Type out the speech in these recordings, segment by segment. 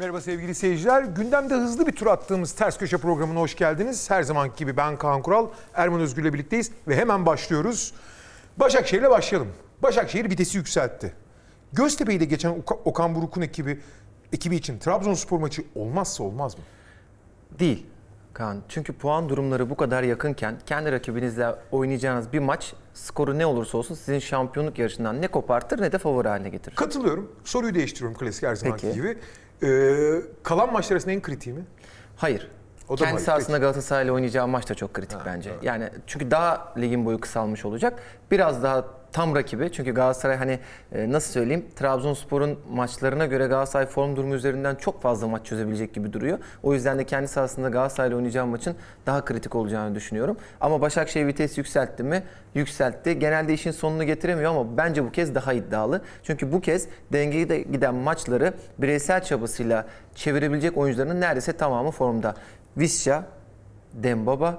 Merhaba sevgili seyirciler. Gündemde hızlı bir tur attığımız Ters Köşe programına hoş geldiniz. Her zamanki gibi ben Kaan Kural, Erman Özgür'le birlikteyiz ve hemen başlıyoruz. ile başlayalım. Başakşehir vitesi yükseltti. Göztepe'yi de geçen Okan Buruk'un ekibi ekibi için Trabzonspor maçı olmazsa olmaz mı? Değil. Kaan. Çünkü puan durumları bu kadar yakınken kendi rakibinizle oynayacağınız bir maç skoru ne olursa olsun sizin şampiyonluk yarışından ne kopartır ne de favori haline getirir. Katılıyorum. Soruyu değiştiriyorum klasik her zamanki Peki. gibi. Ee, kalan maçlar arasında en kritiği mi? Hayır. O da Kendi sahasında Galatasaray'la oynayacağı maç da çok kritik ha, bence. Evet. Yani çünkü daha ligin boyu kısalmış olacak. Biraz daha tam rakibi. Çünkü Galatasaray hani e, nasıl söyleyeyim Trabzonspor'un maçlarına göre Galatasaray form durumu üzerinden çok fazla maç çözebilecek gibi duruyor. O yüzden de kendi sahasında Galatasaray'la oynayacağım maçın daha kritik olacağını düşünüyorum. Ama Başakşehir vites yükseltti mi? Yükseltti. Genelde işin sonunu getiremiyor ama bence bu kez daha iddialı. Çünkü bu kez dengeye giden maçları bireysel çabasıyla çevirebilecek oyuncuların neredeyse tamamı formda. Visca, Dembaba,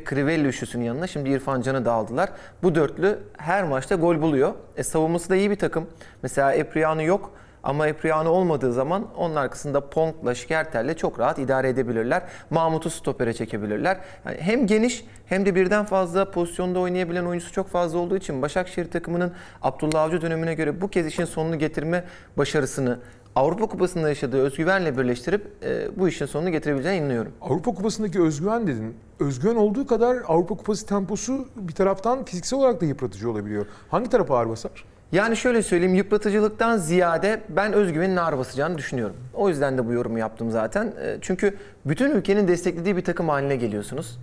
ve Crivelli üçlüsünün yanına şimdi İrfan Can'ı da aldılar. Bu dörtlü her maçta gol buluyor. E, savunması da iyi bir takım. Mesela Epriano yok. Ama Epriano olmadığı zaman onun arkasında Pong'la, Şikertel'le çok rahat idare edebilirler. Mahmut'u stopere çekebilirler. Yani hem geniş hem de birden fazla pozisyonda oynayabilen oyuncusu çok fazla olduğu için Başakşehir takımının Abdullah Avcı dönemine göre bu kez işin sonunu getirme başarısını Avrupa Kupası'nda yaşadığı özgüvenle birleştirip e, bu işin sonunu getirebileceğine inanıyorum. Avrupa Kupası'ndaki özgüven dedin. Özgüven olduğu kadar Avrupa Kupası temposu bir taraftan fiziksel olarak da yıpratıcı olabiliyor. Hangi tarafa ağır basar? Yani şöyle söyleyeyim yıpratıcılıktan ziyade ben özgüvenin ağır basacağını düşünüyorum. O yüzden de bu yorumu yaptım zaten. E, çünkü bütün ülkenin desteklediği bir takım haline geliyorsunuz.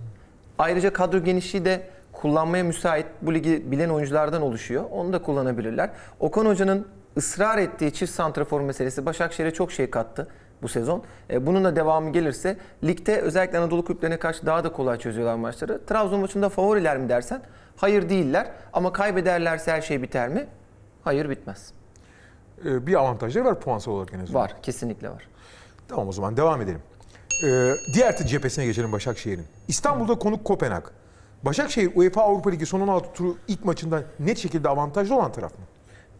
Ayrıca kadro genişliği de kullanmaya müsait bu ligi bilen oyunculardan oluşuyor. Onu da kullanabilirler. Okan Hoca'nın ısrar ettiği çift santrafor meselesi Başakşehir'e çok şey kattı bu sezon. E, bunun da devamı gelirse ligde özellikle Anadolu kulüplerine karşı daha da kolay çözüyorlar maçları. Trabzon maçında favoriler mi dersen? Hayır değiller ama kaybederlerse her şey biter mi? Hayır bitmez. E, bir avantajları var puansal olarak en azından. Var kesinlikle var. Tamam o zaman devam edelim. Ee, diğer cephesine geçelim Başakşehir'in. İstanbul'da konuk Kopenhag. Başakşehir UEFA Avrupa Ligi son 16 turu ilk maçından net şekilde avantajlı olan taraf mı?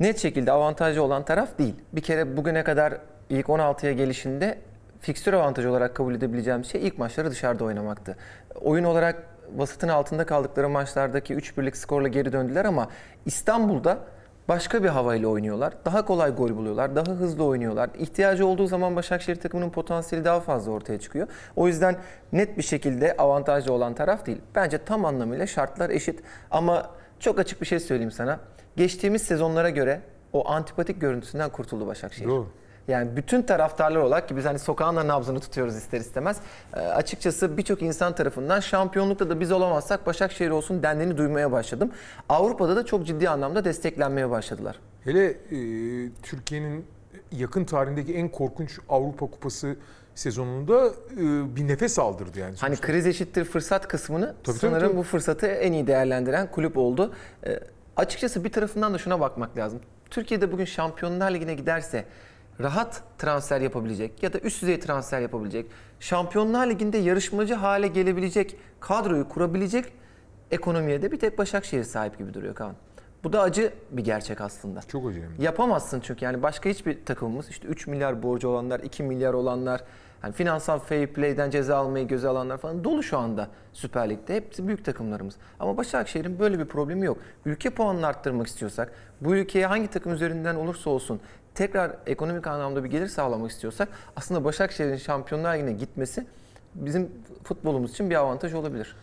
net şekilde avantajlı olan taraf değil. Bir kere bugüne kadar ilk 16'ya gelişinde fikstür avantajı olarak kabul edebileceğim şey ilk maçları dışarıda oynamaktı. Oyun olarak vasıtın altında kaldıkları maçlardaki 3 birlik skorla geri döndüler ama İstanbul'da başka bir havayla oynuyorlar. Daha kolay gol buluyorlar, daha hızlı oynuyorlar. İhtiyacı olduğu zaman Başakşehir takımının potansiyeli daha fazla ortaya çıkıyor. O yüzden net bir şekilde avantajlı olan taraf değil. Bence tam anlamıyla şartlar eşit ama çok açık bir şey söyleyeyim sana geçtiğimiz sezonlara göre o antipatik görüntüsünden kurtuldu Başakşehir. Doğru. Yani bütün taraftarlar olarak ki biz hani sokağın da nabzını tutuyoruz ister istemez. E, açıkçası birçok insan tarafından şampiyonlukta da biz olamazsak Başakşehir olsun dendiğini duymaya başladım. Avrupa'da da çok ciddi anlamda desteklenmeye başladılar. Hele e, Türkiye'nin yakın tarihindeki en korkunç Avrupa Kupası sezonunda e, bir nefes aldırdı yani. Hani kriz eşittir fırsat kısmını tabii, sanırım tabii, tabii. bu fırsatı en iyi değerlendiren kulüp oldu. E, açıkçası bir tarafından da şuna bakmak lazım. Türkiye'de bugün Şampiyonlar Ligi'ne giderse rahat transfer yapabilecek ya da üst düzey transfer yapabilecek, Şampiyonlar Ligi'nde yarışmacı hale gelebilecek, kadroyu kurabilecek ekonomiye de bir tek Başakşehir sahip gibi duruyor Kaan. Bu da acı bir gerçek aslında. Çok acı. Yapamazsın çünkü yani başka hiçbir takımımız işte 3 milyar borcu olanlar, 2 milyar olanlar, Hani finansal fair play'den ceza almayı göze alanlar falan dolu şu anda Süper Lig'de. Hepsi büyük takımlarımız. Ama Başakşehir'in böyle bir problemi yok. Ülke puanını arttırmak istiyorsak, bu ülkeye hangi takım üzerinden olursa olsun tekrar ekonomik anlamda bir gelir sağlamak istiyorsak aslında Başakşehir'in Şampiyonlar Ligi'ne gitmesi bizim futbolumuz için bir avantaj olabilir.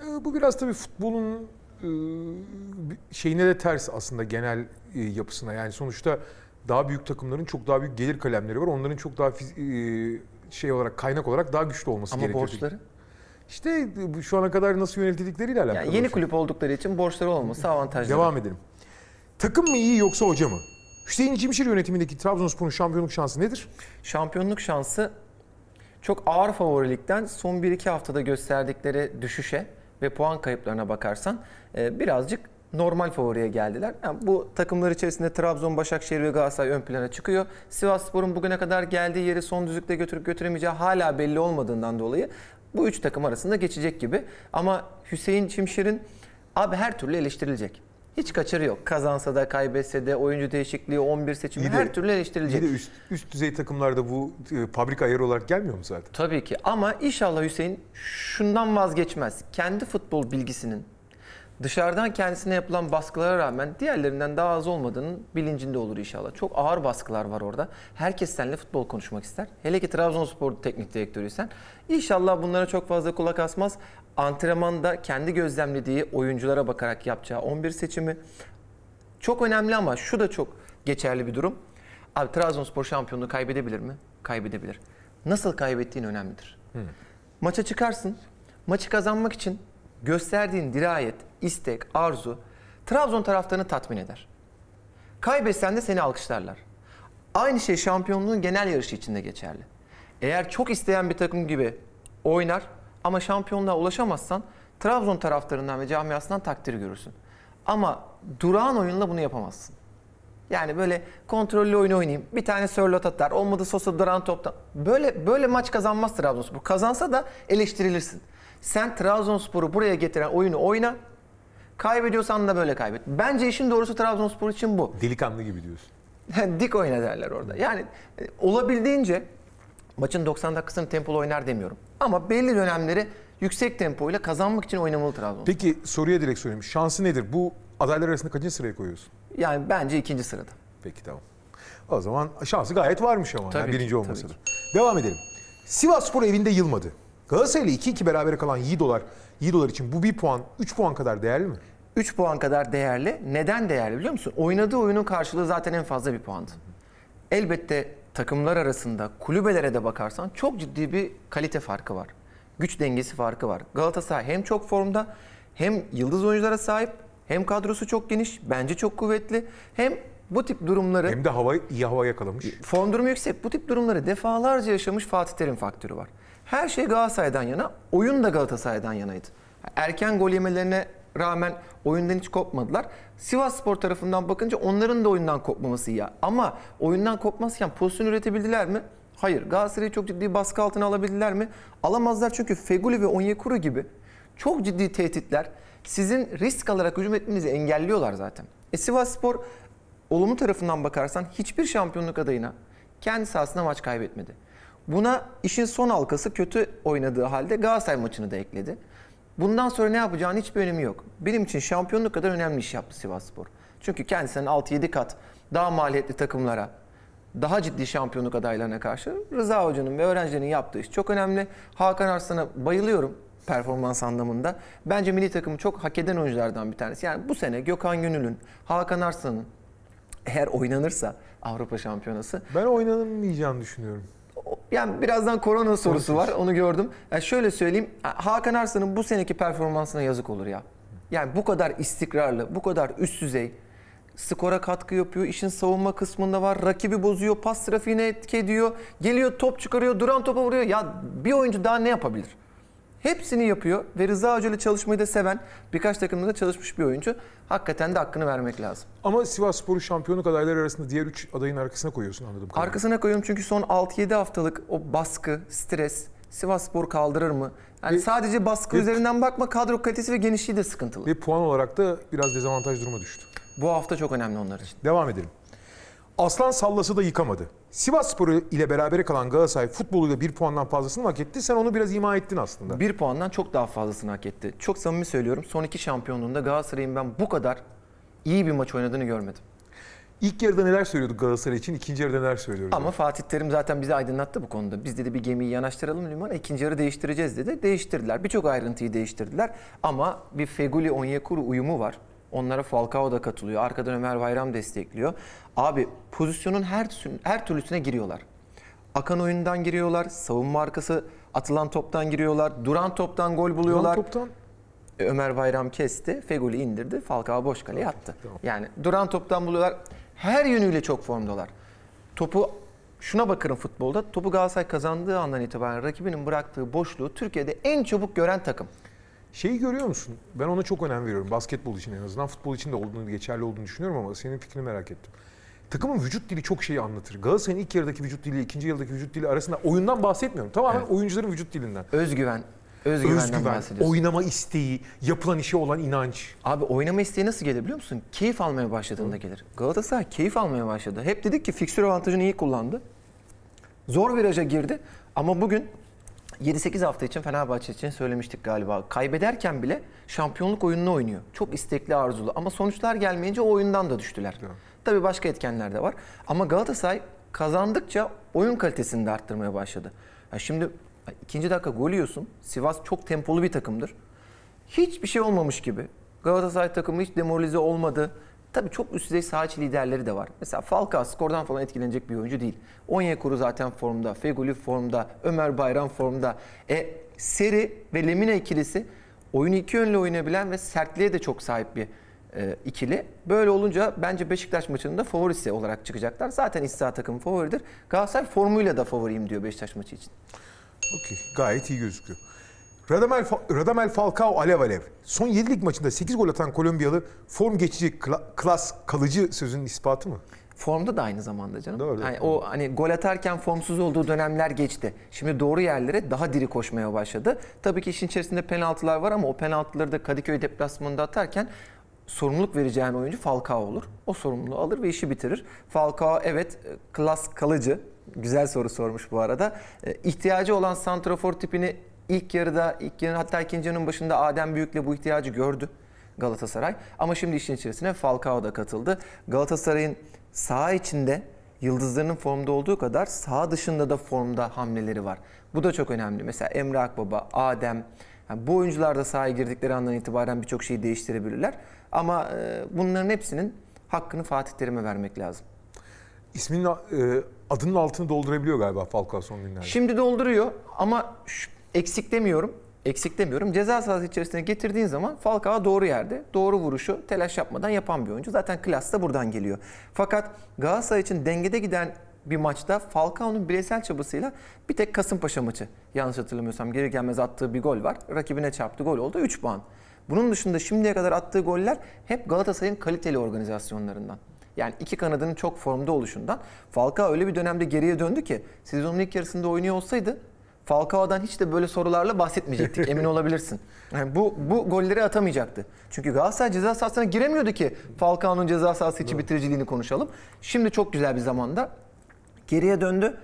Ee, bu biraz tabii futbolun e, şeyine de ters aslında genel e, yapısına. Yani sonuçta daha büyük takımların çok daha büyük gelir kalemleri var. Onların çok daha e, şey olarak kaynak olarak daha güçlü olması gerekiyor. Ama borçları? İşte şu ana kadar nasıl yönetildikleriyle alakalı. Yani yeni şey. kulüp oldukları için borçları olması avantajlı. Devam edelim. Takım mı iyi yoksa hoca mı? Hüseyin Cimşir yönetimindeki Trabzonspor'un şampiyonluk şansı nedir? Şampiyonluk şansı çok ağır favorilikten son 1-2 haftada gösterdikleri düşüşe ve puan kayıplarına bakarsan e, birazcık normal favoriye geldiler. Yani bu takımlar içerisinde Trabzon, Başakşehir ve Galatasaray ön plana çıkıyor. Sivasspor'un bugüne kadar geldiği yeri son düzlükte götürüp götüremeyeceği hala belli olmadığından dolayı bu üç takım arasında geçecek gibi. Ama Hüseyin Çimşir'in abi her türlü eleştirilecek. Hiç kaçarı yok. Kazansa da kaybetse de oyuncu değişikliği 11 seçimi iyi her türlü eleştirilecek. Bir de üst, üst düzey takımlarda bu e, fabrika ayarı olarak gelmiyor mu zaten? Tabii ki ama inşallah Hüseyin şundan vazgeçmez. Kendi futbol bilgisinin dışarıdan kendisine yapılan baskılara rağmen diğerlerinden daha az olmadığının bilincinde olur inşallah. Çok ağır baskılar var orada. Herkes seninle futbol konuşmak ister. Hele ki Trabzonspor teknik direktörüysen. İnşallah bunlara çok fazla kulak asmaz. Antrenmanda kendi gözlemlediği oyunculara bakarak yapacağı 11 seçimi çok önemli ama şu da çok geçerli bir durum. Abi Trabzonspor şampiyonluğu kaybedebilir mi? Kaybedebilir. Nasıl kaybettiğin önemlidir. Hmm. Maça çıkarsın. Maçı kazanmak için gösterdiğin dirayet, istek, arzu Trabzon taraftarını tatmin eder. Kaybetsen de seni alkışlarlar. Aynı şey şampiyonluğun genel yarışı içinde geçerli. Eğer çok isteyen bir takım gibi oynar ama şampiyonluğa ulaşamazsan Trabzon taraftarından ve camiasından takdir görürsün. Ama durağan oyunla bunu yapamazsın. Yani böyle kontrollü oyun oynayayım. Bir tane sörlot atar. Olmadı Sosa duran topta Böyle böyle maç kazanmaz Trabzonspor. Kazansa da eleştirilirsin. Sen Trabzonspor'u buraya getiren oyunu oyna. Kaybediyorsan da böyle kaybet. Bence işin doğrusu Trabzonspor için bu. Delikanlı gibi diyorsun. Dik oyna derler orada. Yani e, olabildiğince maçın 90 dakikasını tempolu oynar demiyorum. Ama belli dönemleri yüksek tempoyla kazanmak için oynamalı Trabzonspor. Peki soruya direkt sorayım. Şansı nedir? Bu adaylar arasında kaçıncı sıraya koyuyorsun? Yani bence ikinci sırada. Peki tamam. O zaman şansı gayet varmış ama tabii yani birinci olmasa da. Devam edelim. Sivas evinde yılmadı. Galatasaray'la 2-2 beraber kalan Yiğidolar, Yiğidolar için bu bir puan 3 puan kadar değerli mi? 3 puan kadar değerli. Neden değerli biliyor musun? Oynadığı oyunun karşılığı zaten en fazla bir puandı. Elbette takımlar arasında kulübelere de bakarsan çok ciddi bir kalite farkı var. Güç dengesi farkı var. Galatasaray hem çok formda hem yıldız oyunculara sahip hem kadrosu çok geniş bence çok kuvvetli hem bu tip durumları hem de hava iyi hava yakalamış. Form durumu yüksek. Bu tip durumları defalarca yaşamış Fatih Terim faktörü var. Her şey Galatasaray'dan yana, oyun da Galatasaray'dan yanaydı. Erken gol yemelerine rağmen oyundan hiç kopmadılar. Sivas Spor tarafından bakınca onların da oyundan kopmaması iyi. Ama oyundan kopmazken pozisyon üretebildiler mi? Hayır. Galatasaray'ı çok ciddi baskı altına alabildiler mi? Alamazlar çünkü Feguli ve Onyekuru gibi çok ciddi tehditler sizin risk alarak hücum etmenizi engelliyorlar zaten. E Sivas Spor olumlu tarafından bakarsan hiçbir şampiyonluk adayına kendi sahasında maç kaybetmedi. Buna işin son halkası kötü oynadığı halde Galatasaray maçını da ekledi. Bundan sonra ne yapacağının hiçbir önemi yok. Benim için şampiyonluk kadar önemli iş yaptı Sivasspor. Çünkü kendisinden 6-7 kat daha maliyetli takımlara, daha ciddi şampiyonluk adaylarına karşı Rıza Hoca'nın ve öğrencilerin yaptığı iş çok önemli. Hakan Arslan'a bayılıyorum performans anlamında. Bence milli takımı çok hak eden oyunculardan bir tanesi. Yani bu sene Gökhan Gönül'ün, Hakan Arslan'ın eğer oynanırsa Avrupa Şampiyonası. Ben oynanmayacağını düşünüyorum. Yani birazdan korona sorusu var. Onu gördüm. Yani şöyle söyleyeyim. Hakan Arslan'ın bu seneki performansına yazık olur ya. Yani bu kadar istikrarlı, bu kadar üst düzey skora katkı yapıyor. işin savunma kısmında var. Rakibi bozuyor. Pas trafiğine etki ediyor. Geliyor top çıkarıyor. Duran topa vuruyor. Ya bir oyuncu daha ne yapabilir? Hepsini yapıyor ve Rıza Hoca ile çalışmayı da seven, birkaç takımda da çalışmış bir oyuncu. Hakikaten de hakkını vermek lazım. Ama Sivas Sporu şampiyonluk adayları arasında diğer 3 adayın arkasına koyuyorsun anladım. Kadarıyla. Arkasına koyuyorum çünkü son 6-7 haftalık o baskı, stres, Sivas Spor kaldırır mı? Yani ve, sadece baskı ve, üzerinden bakma kadro kalitesi ve genişliği de sıkıntılı. Ve puan olarak da biraz dezavantaj duruma düştü. Bu hafta çok önemli onlar için. Devam edelim. Aslan sallası da yıkamadı. Sivas Sporu ile beraber kalan Galatasaray futboluyla bir puandan fazlasını hak etti. Sen onu biraz ima ettin aslında. Bir puandan çok daha fazlasını hak etti. Çok samimi söylüyorum. Son iki şampiyonluğunda Galatasaray'ın ben bu kadar iyi bir maç oynadığını görmedim. İlk yarıda neler söylüyorduk Galatasaray için, İkinci yarıda neler söylüyorduk? Ama yani? Fatih Terim zaten bizi aydınlattı bu konuda. Biz dedi bir gemiyi yanaştıralım limana, ikinci yarı değiştireceğiz dedi. Değiştirdiler. Birçok ayrıntıyı değiştirdiler. Ama bir Feguli-Onyekuru uyumu var. Onlara Falcao da katılıyor. Arkadan Ömer Bayram destekliyor. Abi pozisyonun her her türlüsüne giriyorlar. Akan oyundan giriyorlar, savunma arkası atılan toptan giriyorlar, duran toptan gol buluyorlar. Duran toptan e, Ömer Bayram kesti, Fegoli indirdi, Falcao boş kaleye attı. Yani duran toptan buluyorlar. Her yönüyle çok formdalar. Topu şuna bakarım futbolda. Topu Galatasaray kazandığı andan itibaren rakibinin bıraktığı boşluğu Türkiye'de en çabuk gören takım. Şeyi görüyor musun? Ben ona çok önem veriyorum. Basketbol için en azından. Futbol için de olduğunu, geçerli olduğunu düşünüyorum ama senin fikrini merak ettim takımın vücut dili çok şeyi anlatır. Galatasaray'ın ilk yarıdaki vücut dili, ikinci yarıdaki vücut dili arasında oyundan bahsetmiyorum. Tamamen evet. oyuncuların vücut dilinden. Özgüven. Özgüvenden Özgüven, oynama isteği, yapılan işe olan inanç. Abi oynama isteği nasıl gelir biliyor musun? Keyif almaya başladığında Hı. gelir. Galatasaray keyif almaya başladı. Hep dedik ki fiksür avantajını iyi kullandı. Zor viraja girdi ama bugün 7-8 hafta için Fenerbahçe için söylemiştik galiba. Kaybederken bile şampiyonluk oyununu oynuyor. Çok istekli arzulu ama sonuçlar gelmeyince o oyundan da düştüler. Evet. Tabii başka etkenler de var. Ama Galatasaray kazandıkça oyun kalitesini de arttırmaya başladı. Ya şimdi ikinci dakika gol yiyorsun. Sivas çok tempolu bir takımdır. Hiçbir şey olmamış gibi. Galatasaray takımı hiç demoralize olmadı. Tabii çok üst düzey sahaç liderleri de var. Mesela Falcao skordan falan etkilenecek bir oyuncu değil. Onyekuru zaten formda, Feguli formda, Ömer Bayram formda. E, Seri ve Lemina ikilisi oyunu iki yönlü oynayabilen ve sertliğe de çok sahip bir e, ikili. Böyle olunca bence Beşiktaş maçının da favorisi olarak çıkacaklar. Zaten İstihar takım favoridir. Galatasaray formuyla da favoriyim diyor Beşiktaş maçı için. Okey. Gayet iyi gözüküyor. Radamel, Radamel Falcao alev alev. Son 7'lik maçında 8 gol atan Kolombiyalı form geçici kla, klas kalıcı sözünün ispatı mı? Formda da aynı zamanda canım. Doğru. Yani o hani gol atarken formsuz olduğu dönemler geçti. Şimdi doğru yerlere daha diri koşmaya başladı. Tabii ki işin içerisinde penaltılar var ama o penaltıları da Kadıköy deplasmanında atarken sorumluluk vereceğin oyuncu Falcao olur. O sorumluluğu alır ve işi bitirir. Falcao evet e, klas kalıcı. Güzel soru sormuş bu arada. E, ihtiyacı olan santrafor tipini ilk yarıda, ilk yarı hatta ikinci yarının başında Adem Büyük'le bu ihtiyacı gördü Galatasaray. Ama şimdi işin içerisine Falcao da katıldı. Galatasaray'ın sağ içinde yıldızlarının formda olduğu kadar sağ dışında da formda hamleleri var. Bu da çok önemli. Mesela Emre Akbaba, Adem, yani bu oyuncular da sahaya girdikleri andan itibaren birçok şeyi değiştirebilirler. Ama e, bunların hepsinin hakkını Fatih Terim'e vermek lazım. İsminin e, adının altını doldurabiliyor galiba Falcao son günlerde. Şimdi dolduruyor ama şu, eksik demiyorum. Eksik demiyorum. Ceza sahası içerisine getirdiğin zaman Falcao doğru yerde, doğru vuruşu telaş yapmadan yapan bir oyuncu. Zaten klas da buradan geliyor. Fakat Galatasaray için dengede giden bir maçta Falcao'nun bireysel çabasıyla bir tek Kasımpaşa maçı yanlış hatırlamıyorsam geri gelmez attığı bir gol var. Rakibine çarptı gol oldu 3 puan. Bunun dışında şimdiye kadar attığı goller hep Galatasaray'ın kaliteli organizasyonlarından. Yani iki kanadının çok formda oluşundan. Falcao öyle bir dönemde geriye döndü ki sezonun ilk yarısında oynuyor olsaydı Falcao'dan hiç de böyle sorularla bahsetmeyecektik emin olabilirsin. Yani bu bu golleri atamayacaktı. Çünkü Galatasaray ceza sahasına giremiyordu ki Falcao'nun ceza sahası içi bitiriciliğini konuşalım. Şimdi çok güzel bir zamanda Geriye döndü.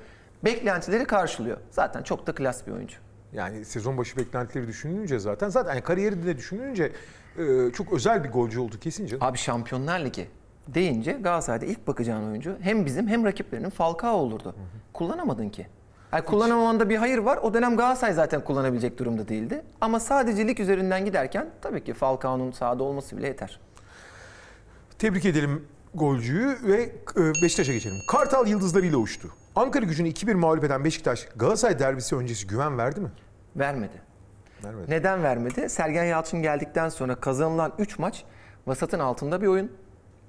Beklentileri karşılıyor. Zaten çok da klas bir oyuncu. Yani sezon başı beklentileri düşününce zaten zaten yani kariyeri de düşününce e, çok özel bir golcü oldu kesin canım. Abi Şampiyonlar Ligi deyince Galatasaray'da ilk bakacağın oyuncu hem bizim hem rakiplerinin Falcao olurdu. Hı hı. Kullanamadın ki. Yani kullanamamanda bir hayır var. O dönem Galatasaray zaten kullanabilecek durumda değildi. Ama sadece lig üzerinden giderken tabii ki Falcao'nun sahada olması bile yeter. Tebrik edelim golcüyü ve e, Beşiktaş'a geçelim. Kartal yıldızlarıyla uçtu. Ankara gücünü 2-1 mağlup eden Beşiktaş Galatasaray derbisi öncesi güven verdi mi? Vermedi. vermedi. Neden vermedi? Sergen Yalçın geldikten sonra kazanılan 3 maç vasatın altında bir oyun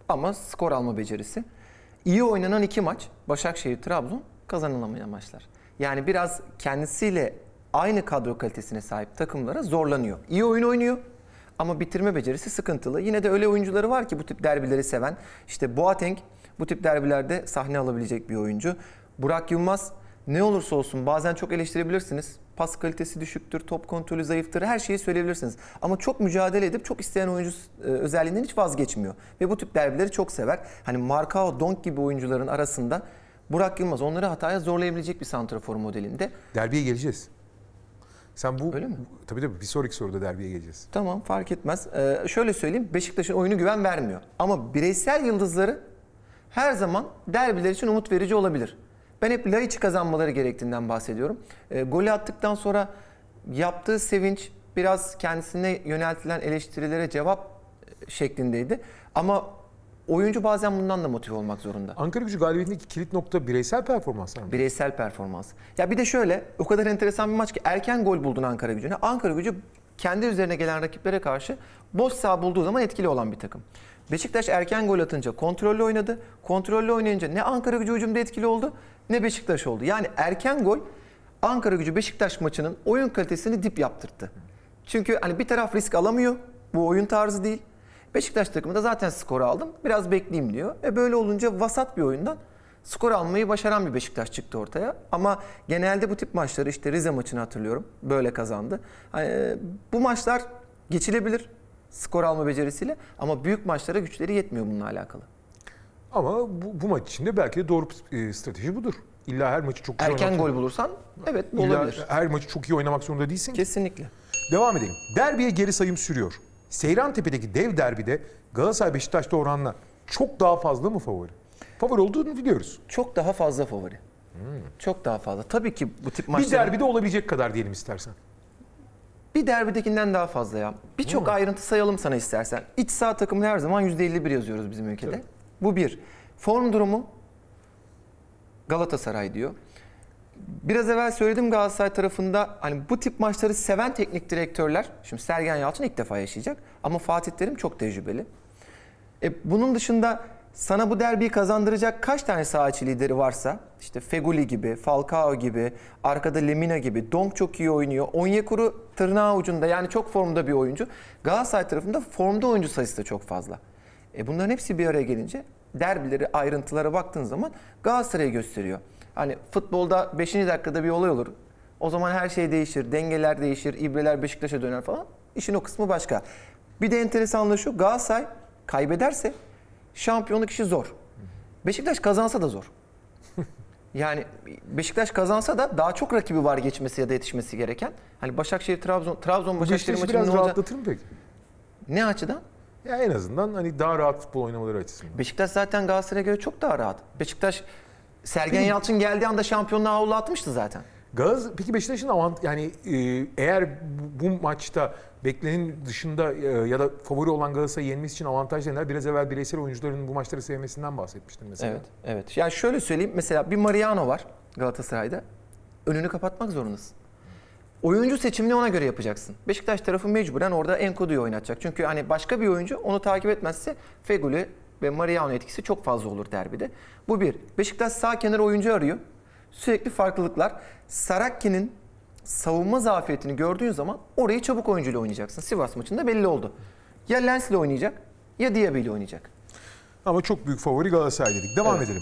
ama skor alma becerisi. İyi oynanan 2 maç Başakşehir, Trabzon kazanılamayan maçlar. Yani biraz kendisiyle aynı kadro kalitesine sahip takımlara zorlanıyor. İyi oyun oynuyor ama bitirme becerisi sıkıntılı. Yine de öyle oyuncuları var ki bu tip derbileri seven. İşte Boateng bu tip derbilerde sahne alabilecek bir oyuncu. Burak Yılmaz ne olursa olsun bazen çok eleştirebilirsiniz. Pas kalitesi düşüktür, top kontrolü zayıftır, her şeyi söyleyebilirsiniz. Ama çok mücadele edip çok isteyen oyuncu e, özelliğinden hiç vazgeçmiyor. Ve bu tip derbileri çok sever. Hani Markao, Donk gibi oyuncuların arasında Burak Yılmaz onları hataya zorlayabilecek bir santrafor modelinde. Derbiye geleceğiz. Sen bu Öyle mi? tabii de bir sonraki soruda derbiye geleceğiz. Tamam fark etmez. Ee, şöyle söyleyeyim Beşiktaş'ın oyunu güven vermiyor. Ama bireysel yıldızları her zaman derbiler için umut verici olabilir. Ben hep Laiç'i kazanmaları gerektiğinden bahsediyorum. E, golü attıktan sonra yaptığı sevinç biraz kendisine yöneltilen eleştirilere cevap e, şeklindeydi. Ama Oyuncu bazen bundan da motive olmak zorunda. Ankara gücü galibiyetindeki kilit nokta bireysel performans mı? Bireysel performans. Ya bir de şöyle o kadar enteresan bir maç ki erken gol buldun Ankara gücüne. Ankara gücü kendi üzerine gelen rakiplere karşı boş saha bulduğu zaman etkili olan bir takım. Beşiktaş erken gol atınca kontrollü oynadı. Kontrollü oynayınca ne Ankara gücü hücumda etkili oldu ne Beşiktaş oldu. Yani erken gol Ankara gücü Beşiktaş maçının oyun kalitesini dip yaptırdı. Çünkü hani bir taraf risk alamıyor. Bu oyun tarzı değil. Beşiktaş takımı da zaten skor aldım. Biraz bekleyeyim diyor. E böyle olunca vasat bir oyundan skor almayı başaran bir Beşiktaş çıktı ortaya. Ama genelde bu tip maçları işte Rize maçını hatırlıyorum. Böyle kazandı. Yani e, bu maçlar geçilebilir skor alma becerisiyle ama büyük maçlara güçleri yetmiyor bununla alakalı. Ama bu, bu maç içinde belki de doğru e, strateji budur. İlla her maçı çok güzel Erken gol bulursan evet İlla olabilir. Her maçı çok iyi oynamak zorunda değilsin. ki. Kesinlikle. Devam edelim. Derbiye geri sayım sürüyor. Seyrantepe'deki dev derbide Galatasaray Beşiktaş'ta oranla çok daha fazla mı favori? Favori olduğunu biliyoruz. Çok daha fazla favori. Hmm. Çok daha fazla. Tabii ki bu tip maçlar... Bir derbide olabilecek kadar diyelim istersen. Bir derbidekinden daha fazla ya. Birçok hmm. ayrıntı sayalım sana istersen. İç saha takımını her zaman %51 yazıyoruz bizim ülkede. Evet. Bu bir. Form durumu Galatasaray diyor biraz evvel söyledim Galatasaray tarafında hani bu tip maçları seven teknik direktörler, şimdi Sergen Yalçın ilk defa yaşayacak ama Fatih Terim çok tecrübeli. E, bunun dışında sana bu derbiyi kazandıracak kaç tane saha lideri varsa işte Feguli gibi, Falcao gibi, arkada Lemina gibi, Donk çok iyi oynuyor. Onyekuru tırnağı ucunda yani çok formda bir oyuncu. Galatasaray tarafında formda oyuncu sayısı da çok fazla. E bunların hepsi bir araya gelince derbileri ayrıntılara baktığın zaman Galatasaray'ı gösteriyor. Hani futbolda 5. dakikada bir olay olur. O zaman her şey değişir, dengeler değişir, ibreler Beşiktaş'a döner falan. İşin o kısmı başka. Bir de enteresanlığı şu, Galatasaray kaybederse şampiyonluk işi zor. Beşiktaş kazansa da zor. Yani Beşiktaş kazansa da daha çok rakibi var geçmesi ya da yetişmesi gereken. Hani Başakşehir Trabzon Trabzon Başakşehir maçı biraz rahatlatır mı peki? Ne açıdan? Ya en azından hani daha rahat futbol oynamaları açısından. Beşiktaş zaten Galatasaray'a göre çok daha rahat. Beşiktaş Sergen peki, Yalçın geldiği anda şampiyonluğa havlu atmıştı zaten. Gaz, peki Beşiktaş'ın avant yani e, eğer bu, maçta beklenin dışında e, ya da favori olan Galatasaray'ı yenmesi için avantaj neler? Biraz evvel bireysel oyuncuların bu maçları sevmesinden bahsetmiştin mesela. Evet, evet. Yani şöyle söyleyeyim. Mesela bir Mariano var Galatasaray'da. Önünü kapatmak zorundasın. Oyuncu seçimini ona göre yapacaksın. Beşiktaş tarafı mecburen orada Enkodu'yu oynatacak. Çünkü hani başka bir oyuncu onu takip etmezse Fegül'ü ve Mariano etkisi çok fazla olur derbide. Bu bir. Beşiktaş sağ kenara oyuncu arıyor. Sürekli farklılıklar. Sarakki'nin savunma zafiyetini gördüğün zaman orayı çabuk oyuncuyla oynayacaksın. Sivas maçında belli oldu. Ya Lens ile oynayacak ya Diaby ile oynayacak. Ama çok büyük favori Galatasaray dedik. Devam evet. edelim.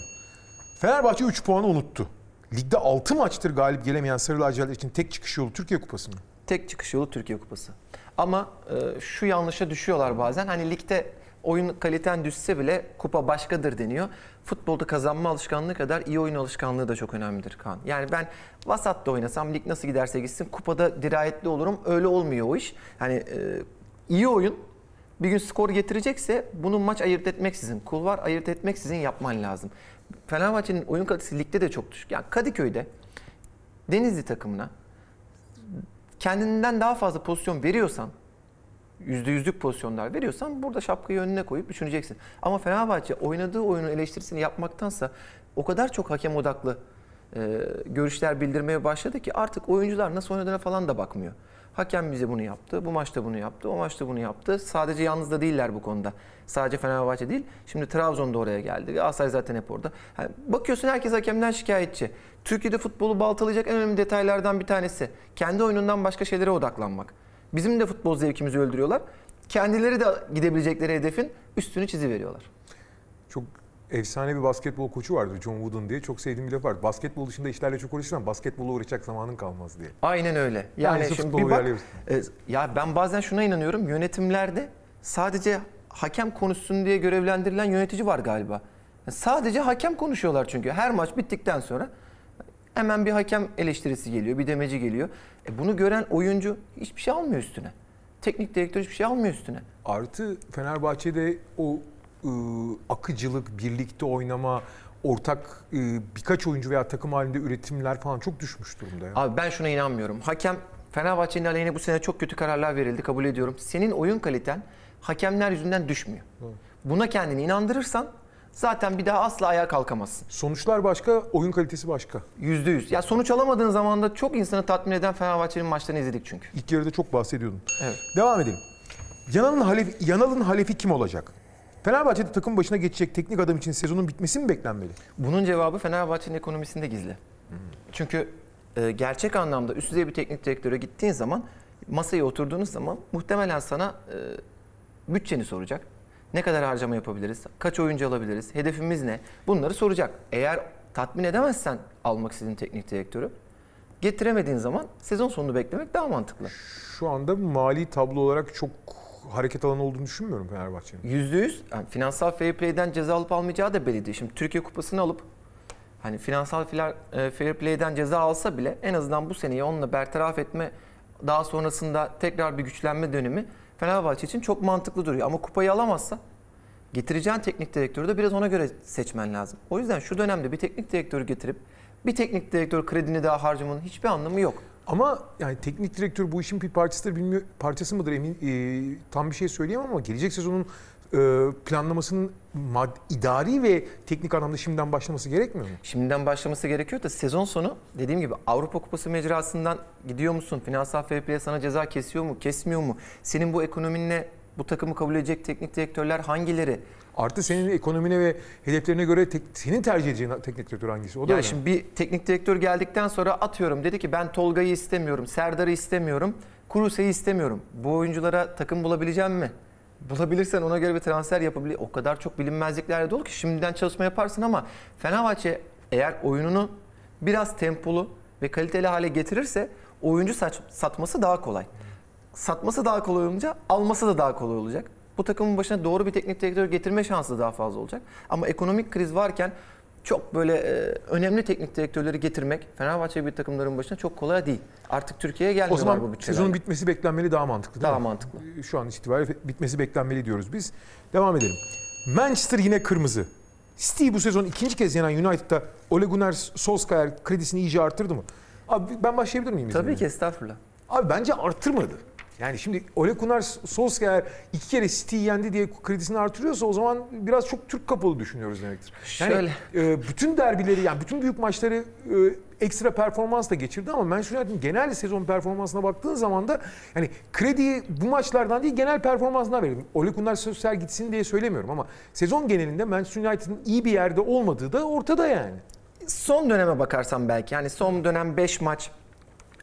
Fenerbahçe 3 puanı unuttu. Ligde 6 maçtır galip gelemeyen Sarı Lacivertler için tek çıkış yolu Türkiye Kupası mı? Tek çıkış yolu Türkiye Kupası. Ama e, şu yanlışa düşüyorlar bazen. Hani ligde oyun kaliten düşse bile kupa başkadır deniyor. Futbolda kazanma alışkanlığı kadar iyi oyun alışkanlığı da çok önemlidir Kaan. Yani ben vasatta oynasam lig nasıl giderse gitsin kupada dirayetli olurum. Öyle olmuyor o iş. Yani e, iyi oyun bir gün skor getirecekse bunu maç ayırt etmeksizin, kulvar ayırt etmeksizin yapman lazım. Fenerbahçe'nin oyun kalitesi ligde de çok düşük. Yani Kadıköy'de Denizli takımına kendinden daha fazla pozisyon veriyorsan yüzde yüzlük pozisyonlar veriyorsan burada şapkayı önüne koyup düşüneceksin. Ama Fenerbahçe oynadığı oyunu eleştirisini yapmaktansa o kadar çok hakem odaklı e, görüşler bildirmeye başladı ki artık oyuncular nasıl oynadığına falan da bakmıyor. Hakem bize bunu yaptı, bu maçta bunu yaptı, o maçta bunu yaptı. Sadece yalnız da değiller bu konuda. Sadece Fenerbahçe değil. Şimdi Trabzon da oraya geldi. Galatasaray zaten hep orada. Yani bakıyorsun herkes hakemden şikayetçi. Türkiye'de futbolu baltalayacak en önemli detaylardan bir tanesi. Kendi oyunundan başka şeylere odaklanmak. Bizim de futbol zevkimizi öldürüyorlar. Kendileri de gidebilecekleri hedefin üstünü çizi veriyorlar. Çok efsane bir basketbol koçu vardı John Wooden diye. Çok sevdiğim bir laf vardı. Basketbol dışında işlerle çok uğraşırsan basketbola uğraşacak zamanın kalmaz diye. Aynen öyle. Yani, yani şimdi bir bak, e, ya ben bazen şuna inanıyorum. Yönetimlerde sadece hakem konuşsun diye görevlendirilen yönetici var galiba. sadece hakem konuşuyorlar çünkü. Her maç bittikten sonra hemen bir hakem eleştirisi geliyor, bir demeci geliyor. E bunu gören oyuncu hiçbir şey almıyor üstüne. Teknik direktör hiçbir şey almıyor üstüne. Artı Fenerbahçe'de o ıı, akıcılık, birlikte oynama, ortak ıı, birkaç oyuncu veya takım halinde üretimler falan çok düşmüş durumda. Ya. Abi ben şuna inanmıyorum. Hakem Fenerbahçe'nin aleyhine bu sene çok kötü kararlar verildi kabul ediyorum. Senin oyun kaliten hakemler yüzünden düşmüyor. Hı. Buna kendini inandırırsan zaten bir daha asla ayağa kalkamazsın. Sonuçlar başka, oyun kalitesi başka. Yüzde yüz. Ya sonuç alamadığın zaman da çok insanı tatmin eden Fenerbahçe'nin maçlarını izledik çünkü. İlk yarıda çok bahsediyordun. Evet. Devam edelim. Yanal'ın halefi, Yanal'ın halefi kim olacak? Fenerbahçe'de takım başına geçecek teknik adam için sezonun bitmesi mi beklenmeli? Bunun cevabı Fenerbahçe'nin ekonomisinde gizli. Hmm. Çünkü e, gerçek anlamda üst düzey bir teknik direktöre gittiğin zaman masaya oturduğunuz zaman muhtemelen sana e, bütçeni soracak. Ne kadar harcama yapabiliriz? Kaç oyuncu alabiliriz? Hedefimiz ne? Bunları soracak. Eğer tatmin edemezsen almak istediğin teknik direktörü getiremediğin zaman sezon sonunu beklemek daha mantıklı. Şu anda mali tablo olarak çok hareket alanı olduğunu düşünmüyorum Fenerbahçe'nin. Yüzde yüz. Yani finansal fair play'den ceza alıp almayacağı da belli değil. Şimdi Türkiye Kupası'nı alıp hani finansal e, fair play'den ceza alsa bile en azından bu seneyi onunla bertaraf etme daha sonrasında tekrar bir güçlenme dönemi Fenerbahçe için çok mantıklı duruyor. Ama kupayı alamazsa getireceğin teknik direktörü de biraz ona göre seçmen lazım. O yüzden şu dönemde bir teknik direktörü getirip bir teknik direktör kredini daha harcamanın hiçbir anlamı yok. Ama yani teknik direktör bu işin bir parçasıdır bilmiyor parçası mıdır emin e, tam bir şey söyleyemem ama gelecek sezonun e, planlamasının idari ve teknik anlamda şimdiden başlaması gerekmiyor mu? Şimdiden başlaması gerekiyor da sezon sonu dediğim gibi Avrupa Kupası mecrasından gidiyor musun? Finansal fair play sana ceza kesiyor mu? Kesmiyor mu? Senin bu ekonominle bu takımı kabul edecek teknik direktörler hangileri? Artı senin ekonomine ve hedeflerine göre tek, senin tercih edeceğin teknik direktör hangisi? O da ya öyle. şimdi bir teknik direktör geldikten sonra atıyorum dedi ki ben Tolga'yı istemiyorum, Serdar'ı istemiyorum, Kuruse'yi istemiyorum. Bu oyunculara takım bulabileceğim mi? bulabilirsen ona göre bir transfer yapabilir. O kadar çok bilinmezliklerle dolu ki şimdiden çalışma yaparsın ama Fenerbahçe eğer oyununu biraz tempolu ve kaliteli hale getirirse oyuncu satması daha kolay. Satması daha kolay olunca alması da daha kolay olacak. Bu takımın başına doğru bir teknik direktör getirme şansı daha fazla olacak. Ama ekonomik kriz varken çok böyle e, önemli teknik direktörleri getirmek Fenerbahçe bir takımların başına çok kolay değil. Artık Türkiye'ye gelmiyorlar O zaman bu sezonun bitmesi beklenmeli daha mantıklı değil Daha mi? mantıklı. E, şu an itibariyle bitmesi beklenmeli diyoruz biz. Devam edelim. Manchester yine kırmızı. Steve bu sezon ikinci kez yenen United'da Ole Gunnar Solskjaer kredisini iyice artırdı mı? Abi ben başlayabilir miyim? Tabii izlemeye? ki estağfurullah. Abi bence arttırmadı. Yani şimdi Ole Gunnar Solskjaer iki kere City'yi yendi diye kredisini artırıyorsa o zaman biraz çok Türk kapalı düşünüyoruz demektir. Yani Şöyle. E, bütün derbileri yani bütün büyük maçları e, ekstra performansla geçirdi ama Manchester United'in genel sezon performansına baktığın zaman da yani krediyi bu maçlardan değil genel performansına verelim. Ole Gunnar Solskjaer gitsin diye söylemiyorum ama sezon genelinde Manchester United'in iyi bir yerde olmadığı da ortada yani. Son döneme bakarsam belki yani son dönem 5 maç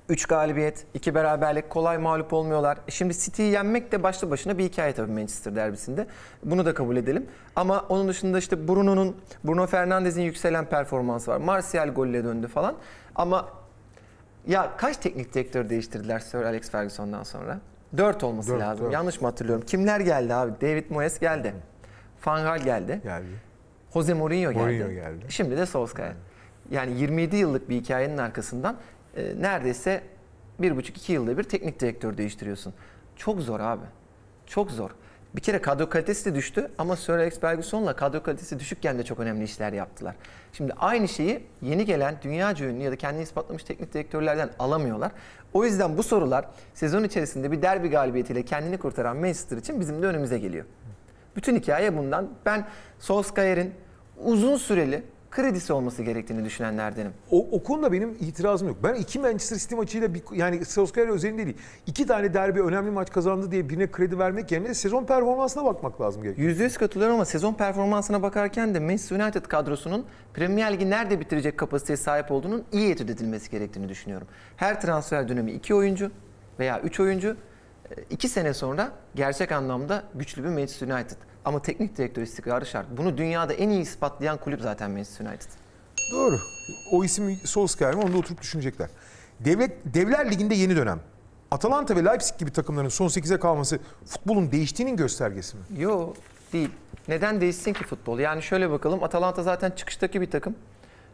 3 galibiyet, 2 beraberlik kolay mağlup olmuyorlar. E şimdi City'yi yenmek de başlı başına bir hikaye tabii Manchester derbisinde. Bunu da kabul edelim. Ama onun dışında işte Bruno'nun, Bruno Fernandes'in yükselen performansı var. Martial golle döndü falan. Ama ya kaç teknik direktör değiştirdiler Sir Alex Ferguson'dan sonra? 4 olması dört, lazım. Dört. Yanlış mı hatırlıyorum? Kimler geldi abi? David Moyes geldi. Van Gaal geldi. Geldi. Jose Mourinho, Mourinho geldi. geldi. Şimdi de Solskjaer. Yani 27 yıllık bir hikayenin arkasından e, neredeyse bir buçuk iki yılda bir teknik direktör değiştiriyorsun. Çok zor abi. Çok zor. Bir kere kadro kalitesi de düştü ama Sir Alex Ferguson'la kadro kalitesi düşükken de çok önemli işler yaptılar. Şimdi aynı şeyi yeni gelen dünya ünlü ya da kendini ispatlamış teknik direktörlerden alamıyorlar. O yüzden bu sorular sezon içerisinde bir derbi galibiyetiyle kendini kurtaran Manchester için bizim de önümüze geliyor. Bütün hikaye bundan. Ben Solskjaer'in uzun süreli kredisi olması gerektiğini düşünenlerdenim. O, o konuda benim itirazım yok. Ben iki Manchester City maçıyla bir, yani Solskjaer özelinde değil. iki tane derbi önemli maç kazandı diye birine kredi vermek yerine sezon performansına bakmak lazım gerekiyor. %100 katılıyorum ama sezon performansına bakarken de Manchester United kadrosunun Premier Ligi nerede bitirecek kapasiteye sahip olduğunun iyi etüt edilmesi gerektiğini düşünüyorum. Her transfer dönemi iki oyuncu veya üç oyuncu e, iki sene sonra gerçek anlamda güçlü bir Manchester United ama teknik direktör istikrarı şart. Bunu dünyada en iyi ispatlayan kulüp zaten Manchester United. Doğru. O isim Solskjaer mi? Onu da oturup düşünecekler. Devlet, Devler Ligi'nde yeni dönem. Atalanta ve Leipzig gibi takımların son 8'e kalması futbolun değiştiğinin göstergesi mi? Yok değil. Neden değişsin ki futbol? Yani şöyle bakalım Atalanta zaten çıkıştaki bir takım.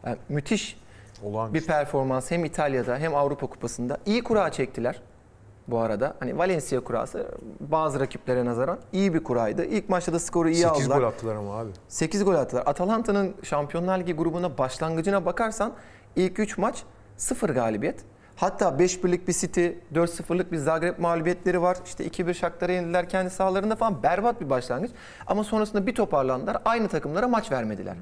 Yani müthiş Olağan bir performans hem İtalya'da hem Avrupa Kupası'nda. iyi kura çektiler bu arada. Hani Valencia kurası bazı rakiplere nazaran iyi bir kuraydı. İlk maçta da skoru iyi 8 aldılar. 8 gol attılar ama abi. 8 gol attılar. Atalanta'nın Şampiyonlar Ligi grubuna başlangıcına bakarsan ilk 3 maç 0 galibiyet. Hatta 5-1'lik bir City, 4-0'lık bir Zagreb mağlubiyetleri var. İşte 2-1 Shakhtar'a yenildiler kendi sahalarında falan berbat bir başlangıç. Ama sonrasında bir toparlandılar. Aynı takımlara maç vermediler.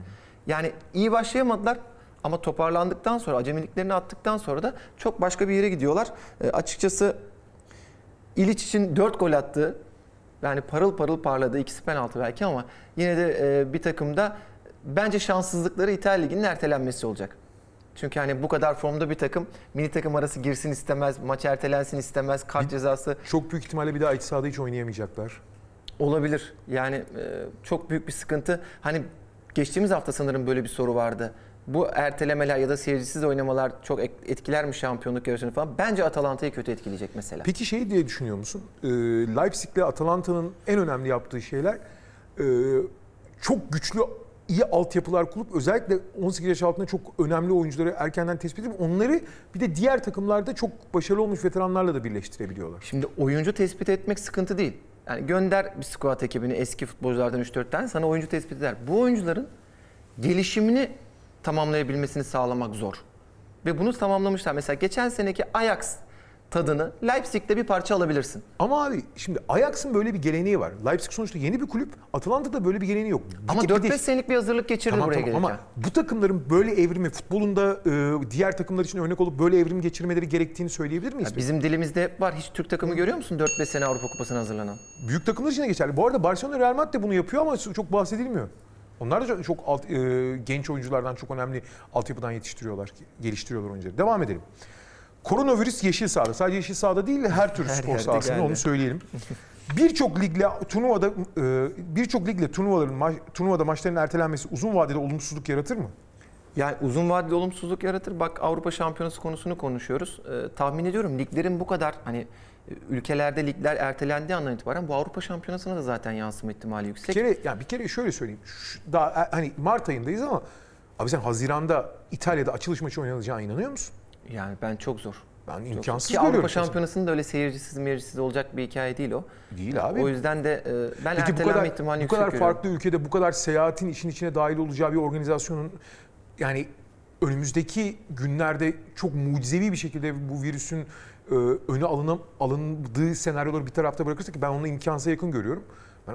Yani iyi başlayamadılar. Ama toparlandıktan sonra, acemiliklerini attıktan sonra da çok başka bir yere gidiyorlar. E, açıkçası İliç için 4 gol attı. Yani parıl parıl parladı. İkisi penaltı belki ama yine de e, bir takımda bence şanssızlıkları İtalya Ligi'nin ertelenmesi olacak. Çünkü hani bu kadar formda bir takım mini takım arası girsin istemez, maç ertelensin istemez, kart bir, cezası. Çok büyük ihtimalle bir daha iç sahada hiç oynayamayacaklar. Olabilir. Yani e, çok büyük bir sıkıntı. Hani geçtiğimiz hafta sanırım böyle bir soru vardı bu ertelemeler ya da seyircisiz oynamalar çok etkiler mi şampiyonluk yarışını falan? Bence Atalanta'yı kötü etkileyecek mesela. Peki şey diye düşünüyor musun? E, Leipzig'le Atalanta'nın en önemli yaptığı şeyler e, çok güçlü iyi altyapılar kurup özellikle 18 yaş altında çok önemli oyuncuları erkenden tespit edip onları bir de diğer takımlarda çok başarılı olmuş veteranlarla da birleştirebiliyorlar. Şimdi oyuncu tespit etmek sıkıntı değil. Yani gönder bir squad ekibini eski futbolculardan 3-4 tane sana oyuncu tespit eder. Bu oyuncuların gelişimini tamamlayabilmesini sağlamak zor. Ve bunu tamamlamışlar. Mesela geçen seneki Ajax tadını Leipzig'te bir parça alabilirsin. Ama abi şimdi Ajax'ın böyle bir geleneği var. Leipzig sonuçta yeni bir kulüp. Atalanta'da böyle bir geleneği yok. Bir ama 4-5 senelik bir hazırlık geçirdi tamam, buraya tamam, Ama bu takımların böyle evrimi futbolunda e, diğer takımlar için örnek olup böyle evrim geçirmeleri gerektiğini söyleyebilir miyiz? Ya bizim dilimizde var. Hiç Türk takımı görüyor musun 4-5 sene Avrupa Kupası'na hazırlanan? Büyük takımlar için geçerli. Bu arada Barcelona Real Madrid de bunu yapıyor ama çok bahsedilmiyor. Onlar da çok alt, e, genç oyunculardan çok önemli altyapıdan yetiştiriyorlar, geliştiriyorlar oyuncuları. Devam edelim. Koronavirüs yeşil sahada. Sadece yeşil sahada değil her tür her spor sahasında onu söyleyelim. Birçok ligle turnuvada e, birçok ligle turnuvaların maç, turnuvada maçların ertelenmesi uzun vadede olumsuzluk yaratır mı? Yani uzun vadede olumsuzluk yaratır. Bak Avrupa Şampiyonası konusunu konuşuyoruz. Ee, tahmin ediyorum liglerin bu kadar hani ülkelerde ligler ertelendiği andan itibaren bu Avrupa Şampiyonası'na da zaten yansıma ihtimali yüksek. Bir kere, ya bir kere şöyle söyleyeyim. Şu, daha e, hani Mart ayındayız ama abi sen Haziran'da İtalya'da açılış maçı oynanacağına inanıyor musun? Yani ben çok zor. Ben imkansız Ki Avrupa Şampiyonası'nın da öyle seyircisiz meyircisiz olacak bir hikaye değil o. Değil abi. O yüzden de e, ben Peki ertelenme bu kadar, ihtimali Bu kadar görüyorum. farklı ülkede bu kadar seyahatin işin içine dahil olacağı bir organizasyonun yani önümüzdeki günlerde çok mucizevi bir şekilde bu virüsün e, önü alınam, alındığı senaryoları bir tarafta bırakırsak ki ben onu imkansıza yakın görüyorum. Ben,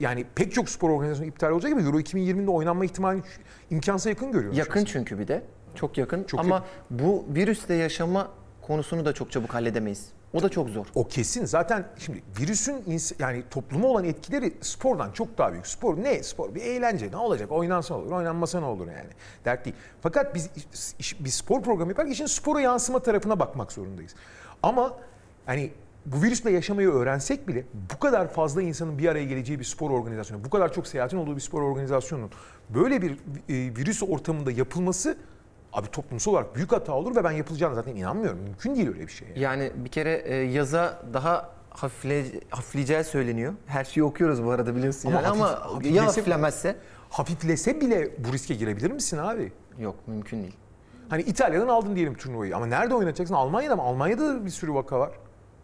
yani pek çok spor organizasyonu iptal olacak gibi Euro 2020'de oynanma ihtimali imkansıza yakın görüyorum. Yakın şahsen. çünkü bir de. Çok yakın. Çok Ama yakın. bu virüsle yaşama konusunu da çok çabuk halledemeyiz. O da çok zor. O kesin. Zaten şimdi virüsün yani topluma olan etkileri spordan çok daha büyük. Spor ne? Spor bir eğlence. Ne olacak? Oynansa olur, oynanmasa ne olur yani. Dert değil. Fakat biz bir spor programı yaparken işin spora yansıma tarafına bakmak zorundayız. Ama hani bu virüsle yaşamayı öğrensek bile bu kadar fazla insanın bir araya geleceği bir spor organizasyonu, bu kadar çok seyahatin olduğu bir spor organizasyonunun böyle bir e, virüs ortamında yapılması abi toplumsal olarak büyük hata olur ve ben yapılacağına zaten inanmıyorum. Mümkün değil öyle bir şey. Yani, yani bir kere e, yaza daha hafifle, hafifleyeceği söyleniyor. Her şeyi okuyoruz bu arada biliyorsun ama yani ama hafiflese, ya hafiflemezse? Hafiflese bile bu riske girebilir misin abi? Yok mümkün değil. Hani İtalya'dan aldın diyelim turnuvayı ama nerede oynatacaksın? Almanya'da mı? Almanya'da da bir sürü vaka var.